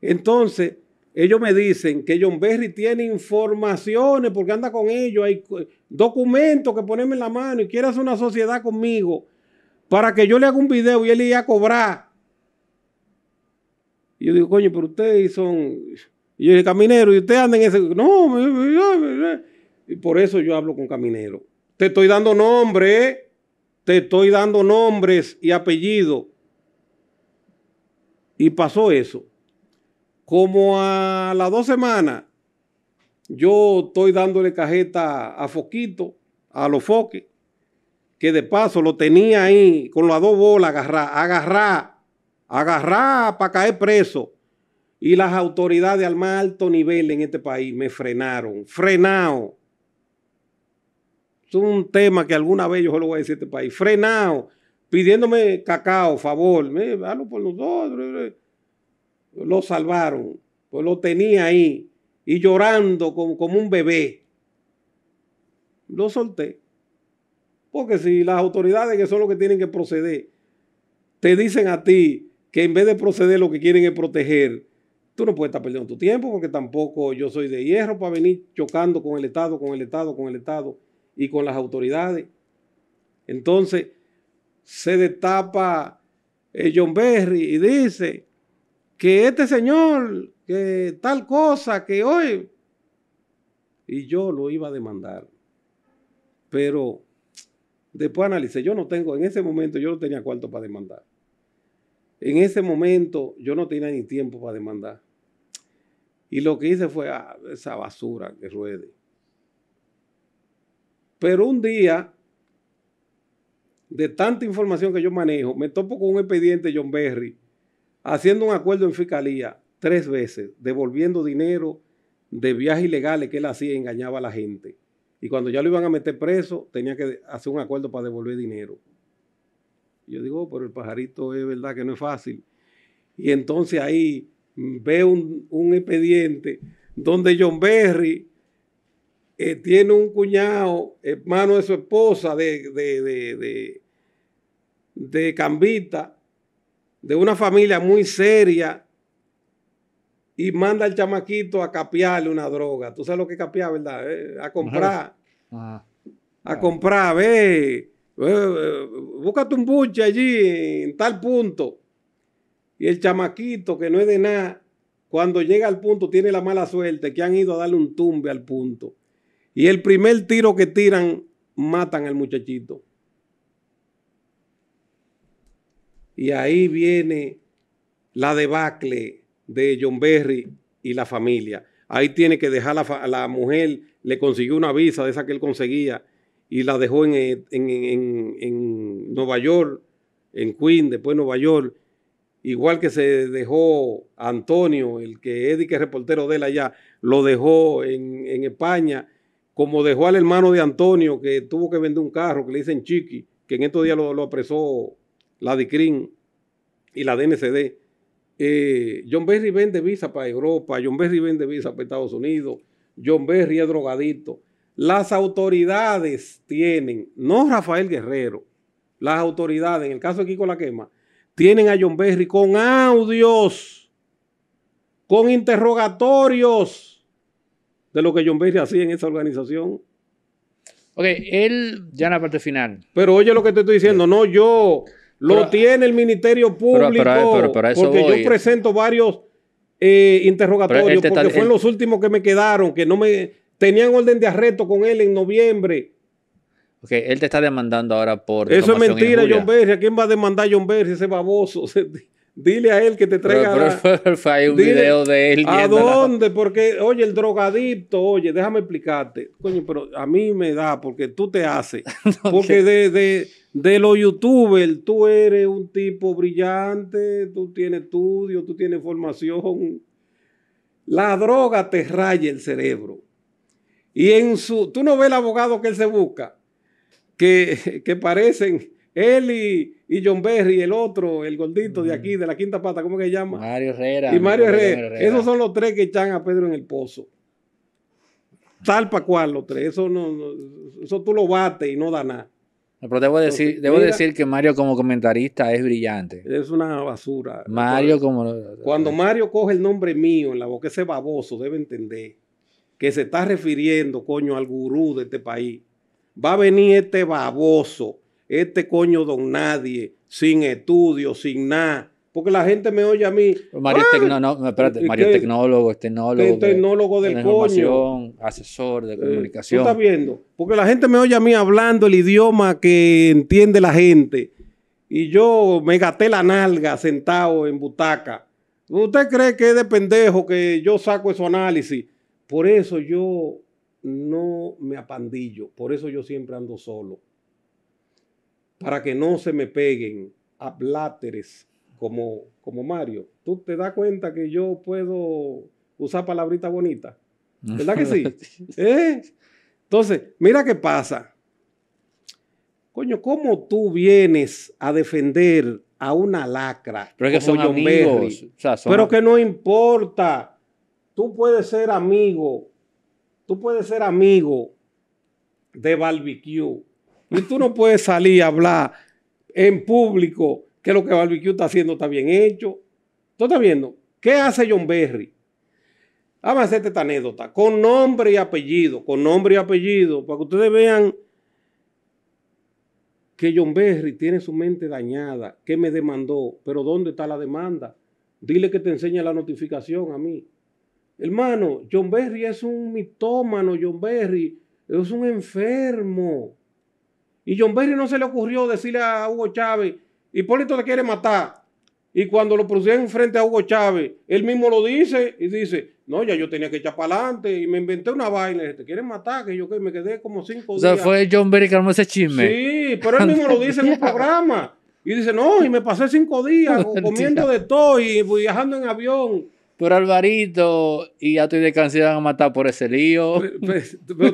Entonces, ellos me dicen que John Berry tiene informaciones porque anda con ellos, hay documentos que ponerme en la mano y quiere hacer una sociedad conmigo para que yo le haga un video y él iba a cobrar. Y yo digo, coño, pero ustedes son. Y yo dije, caminero, y ustedes andan en ese. No, y por eso yo hablo con caminero. Te estoy dando nombre, ¿eh? te estoy dando nombres y apellidos. Y pasó eso. Como a las dos semanas, yo estoy dándole cajeta a Foquito, a los foques, que de paso lo tenía ahí con las dos bolas agarrar, agarrar, agarrar para caer preso. Y las autoridades al más alto nivel en este país me frenaron, frenado. Es un tema que alguna vez yo lo voy a decir a este país, frenado, pidiéndome cacao, favor, me, hazlo por nosotros lo salvaron, pues lo tenía ahí y llorando como, como un bebé. Lo solté. Porque si las autoridades que son los que tienen que proceder, te dicen a ti que en vez de proceder lo que quieren es proteger, tú no puedes estar perdiendo tu tiempo porque tampoco yo soy de hierro para venir chocando con el Estado, con el Estado, con el Estado y con las autoridades. Entonces se destapa eh, John Berry y dice, que este señor, que tal cosa, que hoy. Y yo lo iba a demandar. Pero después analicé, yo no tengo, en ese momento yo no tenía cuánto para demandar. En ese momento yo no tenía ni tiempo para demandar. Y lo que hice fue ah, esa basura que ruede. Pero un día, de tanta información que yo manejo, me topo con un expediente John Berry haciendo un acuerdo en fiscalía tres veces, devolviendo dinero de viajes ilegales que él hacía y engañaba a la gente. Y cuando ya lo iban a meter preso, tenía que hacer un acuerdo para devolver dinero. Yo digo, oh, pero el pajarito es verdad que no es fácil. Y entonces ahí veo un, expediente donde John Berry eh, tiene un cuñado, hermano de su esposa, de, de, de, de Cambita, de una familia muy seria y manda al chamaquito a capiarle una droga. Tú sabes lo que es ¿verdad? Eh, a comprar. A comprar, ve. Búscate un buche allí en tal punto. Y el chamaquito, que no es de nada, cuando llega al punto tiene la mala suerte que han ido a darle un tumbe al punto. Y el primer tiro que tiran, matan al muchachito. Y ahí viene la debacle de John Berry y la familia. Ahí tiene que dejar la, la mujer, le consiguió una visa de esa que él conseguía y la dejó en, eh, en, en, Nueva York, en Queens, después Nueva York. Igual que se dejó Antonio, el que Eddie, que es reportero de él allá, lo dejó en España como dejó al hermano de Antonio, que tuvo que vender un carro, que le dicen Chiqui, que en estos días lo, lo apresó la de DICRIN y la DNCD. Eh, John Berry vende visa para Europa, John Berry vende visa para Estados Unidos, John Berry es drogadito. Las autoridades tienen, no Rafael Guerrero, las autoridades, en el caso de Kiko La Quema, tienen a John Berry con audios, con interrogatorios de lo que John Berry hacía en esa organización. Ok, él ya en la parte final. Pero oye lo que te estoy diciendo, no yo lo tiene el Ministerio eh, Público. porque yo presento varios eh, interrogatorios, este porque fue los últimos que me quedaron, que no me tenían orden de arresto con él en noviembre. Ok, él te está demandando ahora por. Eso es mentira, John Berry. ¿A quién va a demandar John Berry, ese baboso? (laughs) Dile a él que te traiga. Pero, (laughs) pero, hay un video de él. ¿A dónde? Porque, oye, el drogadicto, oye, déjame explicarte. Coño, pero a mí me da, porque tú te haces. (laughs) porque de, de, de los youtubers, tú eres un tipo brillante, tú tienes estudio, tú tienes formación. La droga te raya el cerebro. Y en su. Tú no ves el abogado que él se busca, que, que parecen él y, John Berry, el otro, el gordito de aquí, de la quinta pata, ¿cómo que se llama? Mario Herrera. Y Mario Herrera. Esos son los tres que echan a Pedro en el pozo. Tal para cual los tres. Eso, no, tú lo bates y no da nada. Pero debo decir, debo decir que Mario como comentarista es brillante. Es una basura. Mario como... Cuando Mario coge el nombre mío en la boca, ese baboso debe entender que se está refiriendo, coño, al gurú de este país. Va a venir este baboso este coño don nadie, sin estudios, sin nada. Porque la gente me oye a mí. Mario, es tecnólogo, es tecnólogo. Es tecnólogo del coño. Asesor de eh, comunicación. ¿Qué está viendo? Porque la gente me oye a mí hablando el idioma que entiende la gente. Y yo me gaté la nalga sentado en butaca. ¿Usted cree que es de pendejo que yo saco eso análisis? Por eso yo no me apandillo. Por eso yo siempre ando solo para que no se me peguen a pláteres como, como Mario. ¿Tú te das cuenta que yo puedo usar palabritas bonitas? ¿Verdad que sí? (laughs) ¿Eh? Entonces, mira qué pasa. Coño, ¿cómo tú vienes a defender a una lacra pero es que son Pero que no importa. Tú puedes ser amigo. Tú puedes ser amigo de barbecue y tú no puedes salir a hablar en público que lo que Barbecue está haciendo está bien hecho. ¿Tú estás viendo? ¿Qué hace John Berry? Vamos a esta anécdota, con nombre y apellido, con nombre y apellido, para que ustedes vean que John Berry tiene su mente dañada, que me demandó, pero ¿dónde está la demanda? Dile que te enseñe la notificación a mí. Hermano, John Berry es un mitómano, John Berry es un enfermo. Y John Berry no se le ocurrió decirle a Hugo Chávez, Hipólito te quiere matar. Y cuando lo pusieron frente a Hugo Chávez, él mismo lo dice y dice, no, ya yo tenía que echar para adelante y me inventé una vaina, te quieren matar, que yo que me quedé como cinco días. O sea, fue John Berry que armó ese chisme. Sí, pero él mismo lo (laughs) dice en un programa. Y dice, no, y me pasé cinco días (laughs) comiendo de todo y viajando en avión pero Alvarito y ya estoy de a matar por ese lío. Pero,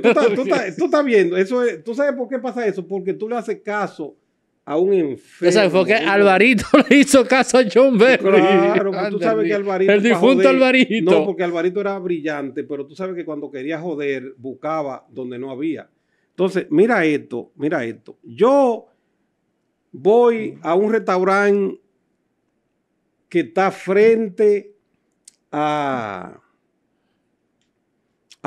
(laughs) tú, estás, viendo, eso tú sabes por qué pasa eso, porque tú le haces caso a un enfermo. Eso fue que Alvarito (laughs) le hizo caso a John Berry. Claro, pero tú sabes que Alvarito. El difunto Alvarito. No, porque Alvarito era brillante, pero tú sabes que cuando quería joder, buscaba donde no había. Entonces, mira esto, mira esto. Yo voy a un restaurante que está frente a,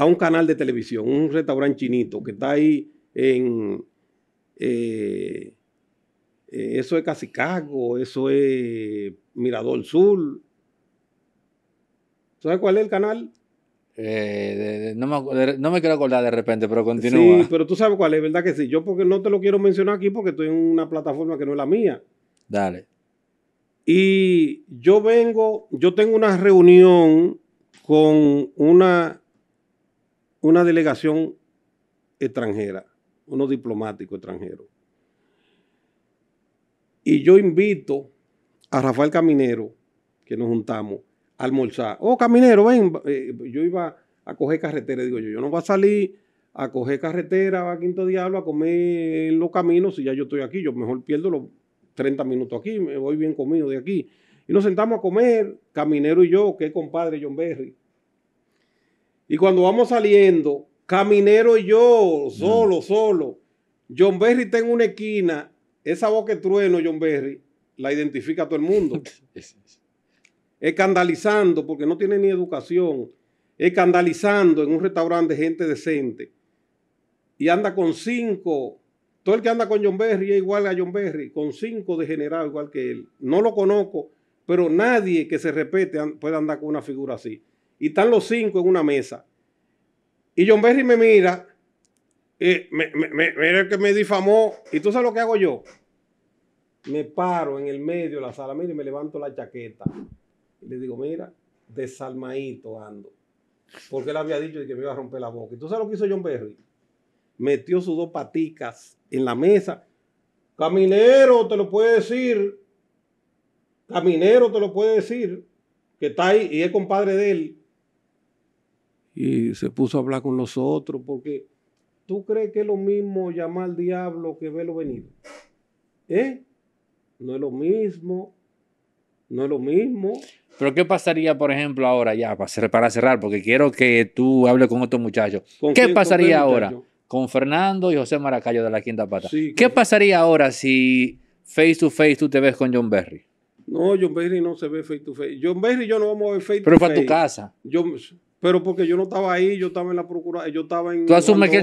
un canal de televisión, un restaurante chinito que está ahí en... Eh, eh, eso es Casicago, eso es Mirador Sur. ¿Sabes cuál es el canal? Eh, no, me, no, me, quiero acordar de repente, pero continúa. Sí, pero tú sabes cuál es, ¿verdad que sí? Yo porque no te lo quiero mencionar aquí porque estoy en una plataforma que no es la mía. Dale. Y yo vengo, yo tengo una reunión con una, una delegación extranjera, unos diplomáticos extranjeros. Y yo invito a Rafael Caminero, que nos juntamos, a almorzar. Oh, Caminero, ven, eh, yo iba a coger carretera, digo yo, yo no voy a salir a coger carretera, a Quinto Diablo, a comer en los caminos, si ya yo estoy aquí, yo mejor pierdo los, 30 minutos aquí, me voy bien comido de aquí. Y nos sentamos a comer, Caminero y yo, que es compadre John Berry. Y cuando vamos saliendo, Caminero y yo, solo, mm. solo. John Berry está una esquina, esa voz que trueno, John Berry, la identifica todo el mundo. (laughs) escandalizando, porque no tiene ni educación, escandalizando en un restaurante gente decente. Y anda con cinco todo el que anda con John Berry es igual a John Berry, con cinco degenerados igual que él. No lo conozco, pero nadie que se repete puede andar con una figura así. Y están los cinco en una mesa. Y John Berry me mira, eh, me, mira que me difamó. Y tú sabes lo que hago yo. Me paro en el medio de la sala, mira, y me levanto la chaqueta. Y le digo, mira, desalmadito ando. Porque él había dicho que me iba a romper la boca. ¿Y tú sabes lo que hizo John Berry? metió sus dos paticas en la mesa. Caminero, te lo puede decir. Caminero, te lo puede decir. Que está ahí y es compadre de él. Y se puso a hablar con nosotros porque tú crees que es lo mismo llamar al diablo que verlo venir. ¿Eh? No es lo mismo. No es lo mismo. Pero ¿qué pasaría, por ejemplo, ahora ya, para cerrar, porque quiero que tú hables con estos muchachos? ¿Qué pasaría ahora? con Fernando y José Maracayo de la Quinta Pata. ¿Qué pasaría ahora si face to face tú te ves con John Berry? No, John Berry no se ve face to face. John Berry yo no vamos a ver face to face. Pero a tu casa. Yo, pero porque yo no estaba ahí, yo estaba en la procura, yo estaba en. Tú asumes que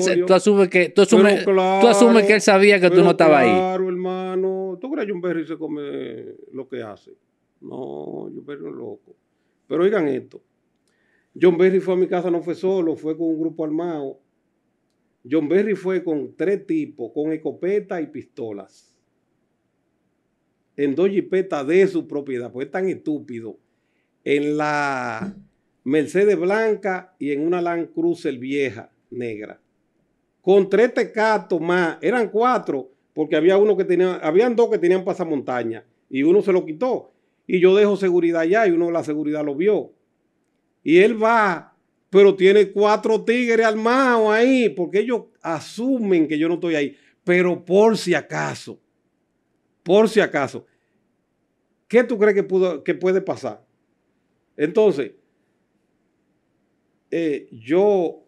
él, sabía que tú no estabas ahí. Claro, hermano. ¿Tú crees que John Berry se come lo que hace? No, John Berry es loco. Pero oigan esto. John Berry fue a mi casa, no fue solo, fue con un grupo armado John Berry fue con tres tipos, con escopeta y pistolas. En dos jipetas de su propiedad, pues es tan estúpido. En la Mercedes Blanca y en una Land Cruiser vieja, negra. Con tres tecatos más, eran cuatro, porque había uno que tenía, habían dos que tenían pasamontaña y uno se lo quitó. Y yo dejo seguridad allá y uno de la seguridad lo vio. Y él va pero tiene cuatro tigres armados ahí, porque ellos asumen que yo no estoy ahí. Pero por si acaso, por si acaso, ¿qué tú crees que, pudo, puede pasar? Entonces, eh, yo,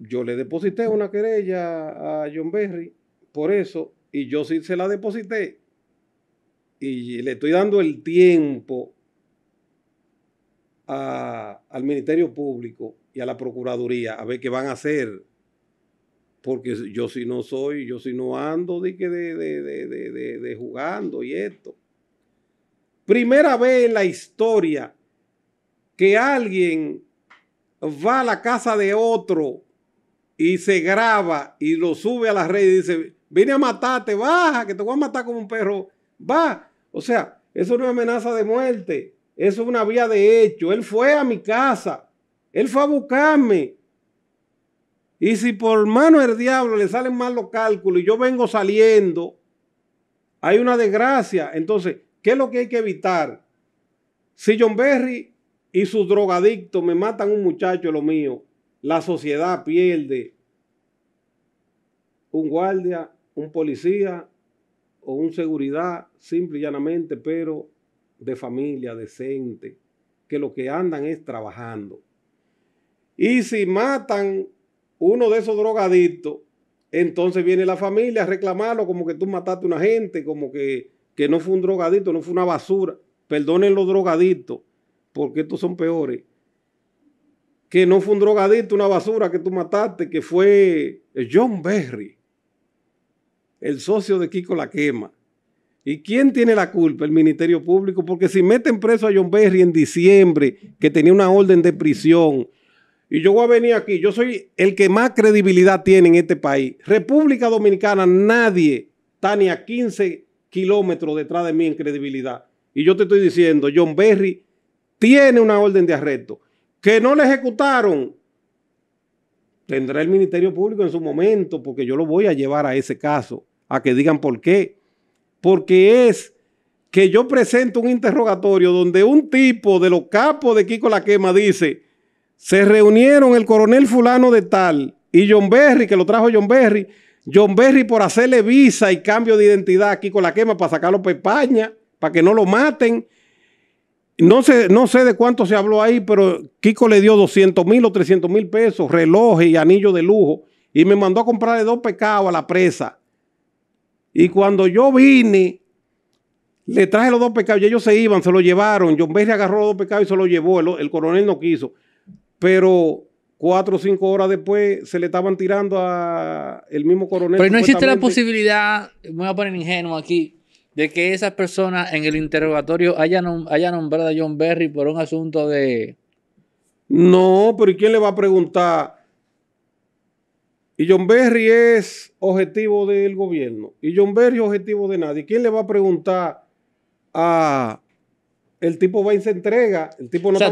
yo le deposité una querella a John Berry por eso, y yo sí se la deposité. Y le estoy dando el tiempo al Ministerio Público y a la Procuraduría a ver qué van a hacer. Porque yo si no soy, yo si no ando de, de, de, jugando y esto. Primera vez en la historia que alguien va a la casa de otro y se graba y lo sube a la red y dice, vine a matarte, baja, que te voy a matar como un perro, va. O sea, eso no es amenaza de muerte. Eso es una vía de hecho. Él fue a mi casa. Él fue a buscarme. Y si por mano del diablo le salen mal los cálculos y yo vengo saliendo, hay una desgracia. Entonces, ¿qué es lo que hay que evitar? Si John Berry y sus drogadictos me matan un muchacho, lo mío, la sociedad pierde un guardia, un policía o un seguridad, simple y llanamente, pero de familia decente, que lo que andan es trabajando. Y si matan uno de esos drogadictos, entonces viene la familia a reclamarlo como que tú mataste a una gente, como que, que no fue un drogadicto, no fue una basura. Perdonen los drogadictos, porque estos son peores. Que no fue un drogadicto, una basura que tú mataste, que fue John Berry, el socio de Kiko La Quema. ¿Y quién tiene la culpa? El Ministerio Público. Porque si meten preso a John Berry en diciembre, que tenía una orden de prisión, y yo voy a venir aquí, yo soy el que más credibilidad tiene en este país. República Dominicana, nadie está ni a 15 kilómetros detrás de mí en credibilidad. Y yo te estoy diciendo, John Berry tiene una orden de arresto. Que no le ejecutaron. Tendrá el Ministerio Público en su momento, porque yo lo voy a llevar a ese caso, a que digan por qué porque es que yo presento un interrogatorio donde un tipo de los capos de Kiko La Quema dice, se reunieron el coronel fulano de tal y John Berry, que lo trajo John Berry, John Berry por hacerle visa y cambio de identidad a Kiko La Quema para sacarlo para España, para que no lo maten. No sé, no sé de cuánto se habló ahí, pero Kiko le dio 200 mil o 300 mil pesos, relojes y anillo de lujo, y me mandó a comprarle dos pecados a la presa. Y cuando yo vine, le traje los dos pecados y ellos se iban, se lo llevaron. John Berry agarró los dos pecados y se lo llevó. El, coronel no quiso. Pero cuatro o cinco horas después se le estaban tirando a el mismo coronel. Pero no existe la posibilidad, me voy a poner ingenuo aquí, de que esas personas en el interrogatorio hayan haya nombrado a John Berry por un asunto de... No, pero ¿y quién le va a preguntar? Y John Berry es objetivo del gobierno. Y John Berry es objetivo de nadie. ¿Quién le va a preguntar a el tipo va y se entrega, el tipo no o sea,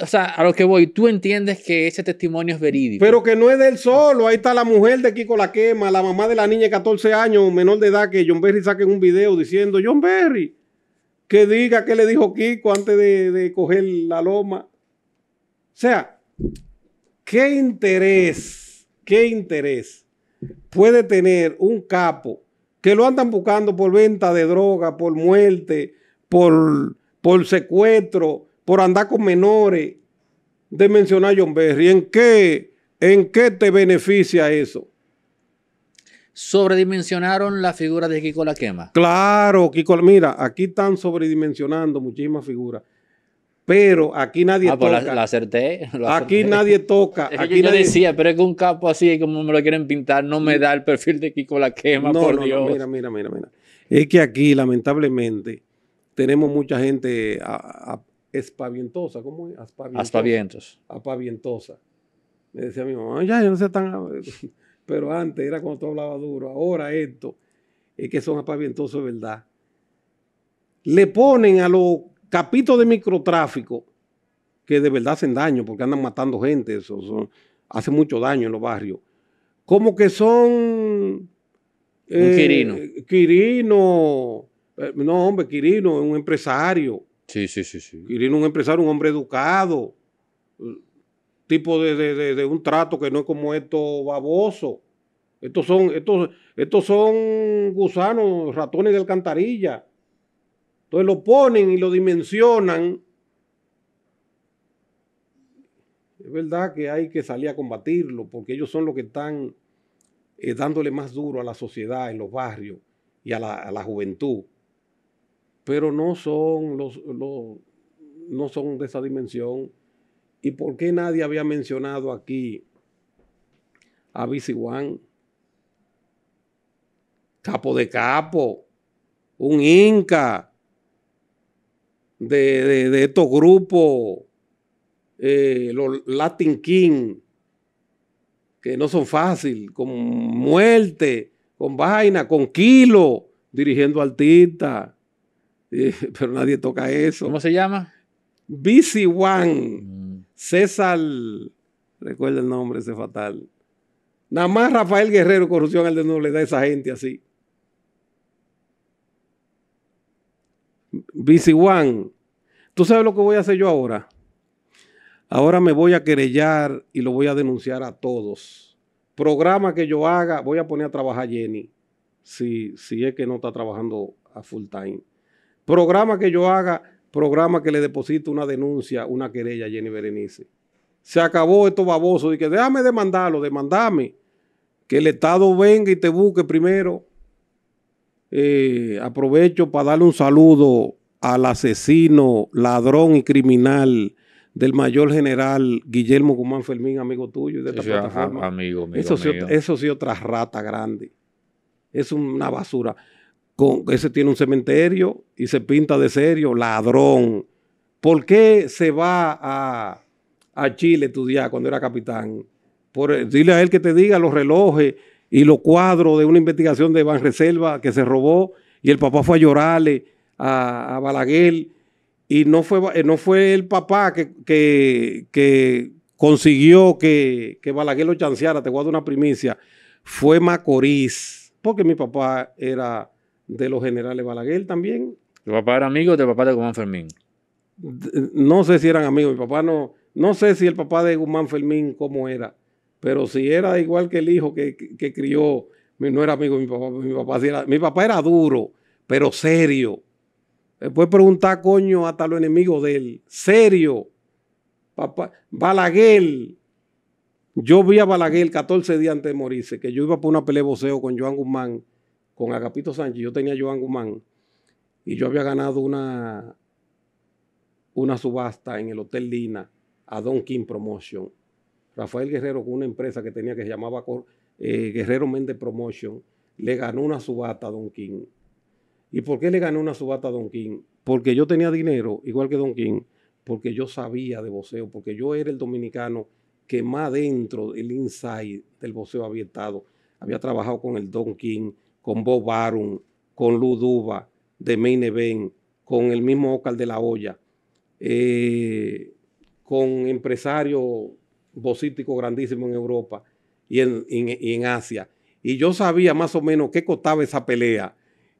o sea, a lo que voy, tú entiendes que ese testimonio es verídico. Pero que no es del solo, ahí está la mujer de Kiko La Quema, la mamá de la niña de 14 años, menor de edad, que John Berry saque un video diciendo, John Berry, que diga qué le dijo Kiko antes de, de coger la loma. O sea, ¿qué interés? ¿Qué interés puede tener un capo que lo andan buscando por venta de droga, por muerte, por, por secuestro, por andar con menores? De mencionar John Berry, ¿en qué, ¿en qué te beneficia eso? sobredimensionaron la figura de Kiko La Quema. Claro, Kiko, mira, aquí están sobredimensionando muchísimas figuras pero aquí nadie ah, pues toca. aquí (laughs) nadie toca. aquí yo, decía, pero es que un capo así, como me lo quieren pintar, no me da el perfil de Kiko la quema, no, no, No, mira, mira, mira, mira. Es que aquí, lamentablemente, tenemos mucha gente espavientosa. ¿Cómo es? Aspavientos. Apavientosa. Me decía mi mamá, ya, yo no sé tan. (laughs) pero antes era cuando tú hablabas duro, ahora esto. Es que son apavientosos, ¿verdad? Le ponen a los capitos de microtráfico que de verdad hacen daño porque andan matando gente, eso, hace mucho daño en los barrios. Como que son. un eh, Quirino. Quirino. Eh, no, hombre, Quirino es un empresario. Sí, sí, sí, sí. Quirino es un empresario, un hombre educado. Tipo de, un trato que no es como esto baboso. Estos son, estos, estos son gusanos, ratones de alcantarilla. Entonces lo ponen y lo dimensionan. Es verdad que hay que salir a combatirlo porque ellos son los que están eh, dándole más duro a la sociedad, en los barrios y a la, juventud. Pero no son, los, no son de esa dimensión. ¿Y por qué nadie había mencionado aquí a Visiguan, Capo de capo, un inca, de, estos grupos, eh, los Latin King, que no son fácil, con muerte, con vaina, con kilo, dirigiendo artistas. (laughs) Eh, pero nadie toca eso. ¿Cómo se llama? BC One, mm. César, recuerda el nombre, ese fatal. Nada más Rafael Guerrero, corrupción al de le da esa gente así. BC One, ¿tú sabes lo que voy a hacer yo ahora? Ahora me voy a querellar y lo voy a denunciar a todos. Programa que yo haga, voy a poner a trabajar a Jenny, si, si es que no está trabajando a full time. Programa que yo haga, programa que le deposito una denuncia, una querella a Jenny Berenice. Se acabó esto baboso y que déjame demandarlo, demandame. Que el Estado venga y te busque primero. Eh, aprovecho para darle un saludo al asesino, ladrón y criminal del mayor general Guillermo Guzmán Fermín, amigo tuyo, y de esta plataforma. amigo, eso, sí, otra rata grande. Es una basura. Con, ese tiene un cementerio y se pinta de serio, ladrón. ¿Por qué se va a, Chile tu día cuando era capitán? Por, dile a él que te diga los relojes y los cuadros de una investigación de Van Reserva que se robó y el papá fue a llorarle a, Balaguer y no fue, eh, no fue el papá que, consiguió que, Balaguer lo chanceara, te guardo una primicia, fue Macorís, porque mi papá era de los generales Balaguer también. ¿Tu papá era amigo de papá de Guzmán Fermín? No sé si eran amigos, mi papá no, no sé si el papá de Guzmán Fermín cómo era, pero si era igual que el hijo que, crió, no era amigo de mi papá, mi papá, era, mi papá era duro, pero serio, eh, Después preguntar, coño, hasta los enemigos de él. Serio. Papá. Balaguer. Yo vi a Balaguer 14 días antes de morirse, que yo iba por una pelea de voceo con Joan Guzmán, con Agapito Sánchez. Yo tenía a Joan Guzmán y yo había ganado una, una subasta en el Hotel Lina a Don King Promotion. Rafael Guerrero, con una empresa que tenía que se llamaba eh, Guerrero Méndez Promotion, le ganó una subasta a Don King ¿Y por qué le gané una subata a Don King? Porque yo tenía dinero, igual que Don King, porque yo sabía de boxeo, porque yo era el dominicano que más dentro del inside del boxeo había estado. Había trabajado con el Don King, con Bob Baron, con Luduba, de Main Event, con el mismo Ocal de la Hoya, eh, con empresarios boxísticos grandísimos en Europa y y en Asia. Y yo sabía más o menos qué costaba esa pelea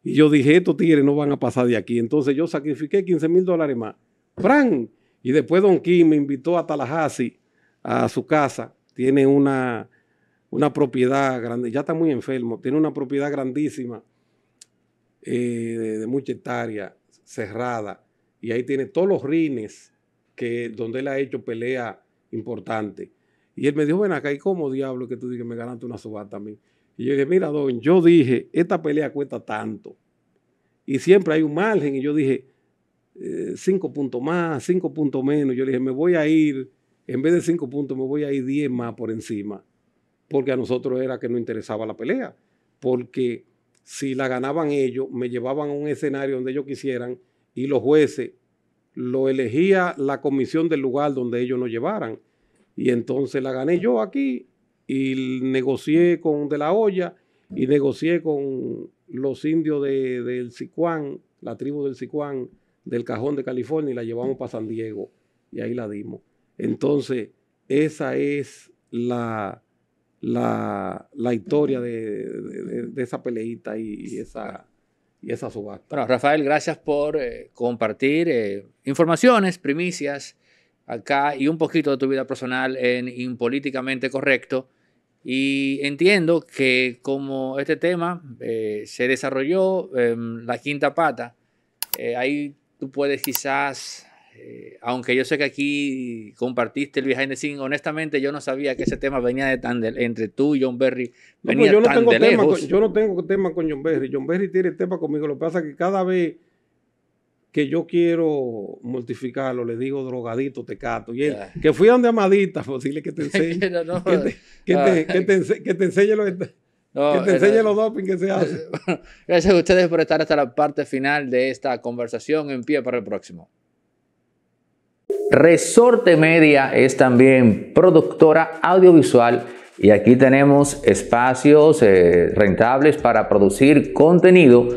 y yo dije, estos tigres no van a pasar de aquí. Entonces yo sacrifiqué 15 mil dólares más. ¡Fran! Y después Don Kim me invitó a Tallahassee, a su casa. Tiene una, una propiedad grande, ya está muy enfermo, tiene una propiedad grandísima eh, de, mucha hectárea, cerrada. Y ahí tiene todos los rines que, donde él ha hecho pelea importante. Y él me dijo, ven acá, ¿y cómo diablo que tú digas me ganaste una subasta a mí? Y yo dije, mira, don, yo dije, esta pelea cuesta tanto. Y siempre hay un margen. Y yo dije, eh, cinco puntos más, cinco puntos menos. Yo dije, me voy a ir, en vez de cinco puntos, me voy a ir diez más por encima. Porque a nosotros era que no interesaba la pelea. Porque si la ganaban ellos, me llevaban a un escenario donde ellos quisieran y los jueces lo elegía la comisión del lugar donde ellos nos llevaran. Y entonces la gané yo aquí y negocié con De La Hoya y negocié con los indios del de, Sicuán, la tribu del Sicuán, del Cajón de California, y la llevamos para San Diego y ahí la dimos. Entonces, esa es la, la, historia de, esa peleita y, esa y esa subasta. Bueno, Rafael, gracias por eh, compartir eh, informaciones, primicias acá y un poquito de tu vida personal en Impolíticamente Correcto. Y entiendo que como este tema eh, se desarrolló la quinta pata, eh, ahí tú puedes quizás, eh, aunque yo sé que aquí compartiste el behind the honestamente yo no sabía que ese tema venía de tan entre tú y John Berry. Pues venía yo, no tengo yo no tengo tema con John Berry. John Berry tiene tema conmigo. Lo que pasa es que cada vez que yo quiero mortificarlo, le digo drogadito, tecato. Y que fui a donde Amadita, pues dile que te enseñe. que, te, enseñe lo doping que se eh, hace. (laughs) gracias a ustedes por estar hasta la parte final de esta conversación en pie para el próximo. Resorte Media es también productora audiovisual y aquí tenemos espacios eh, rentables para producir contenido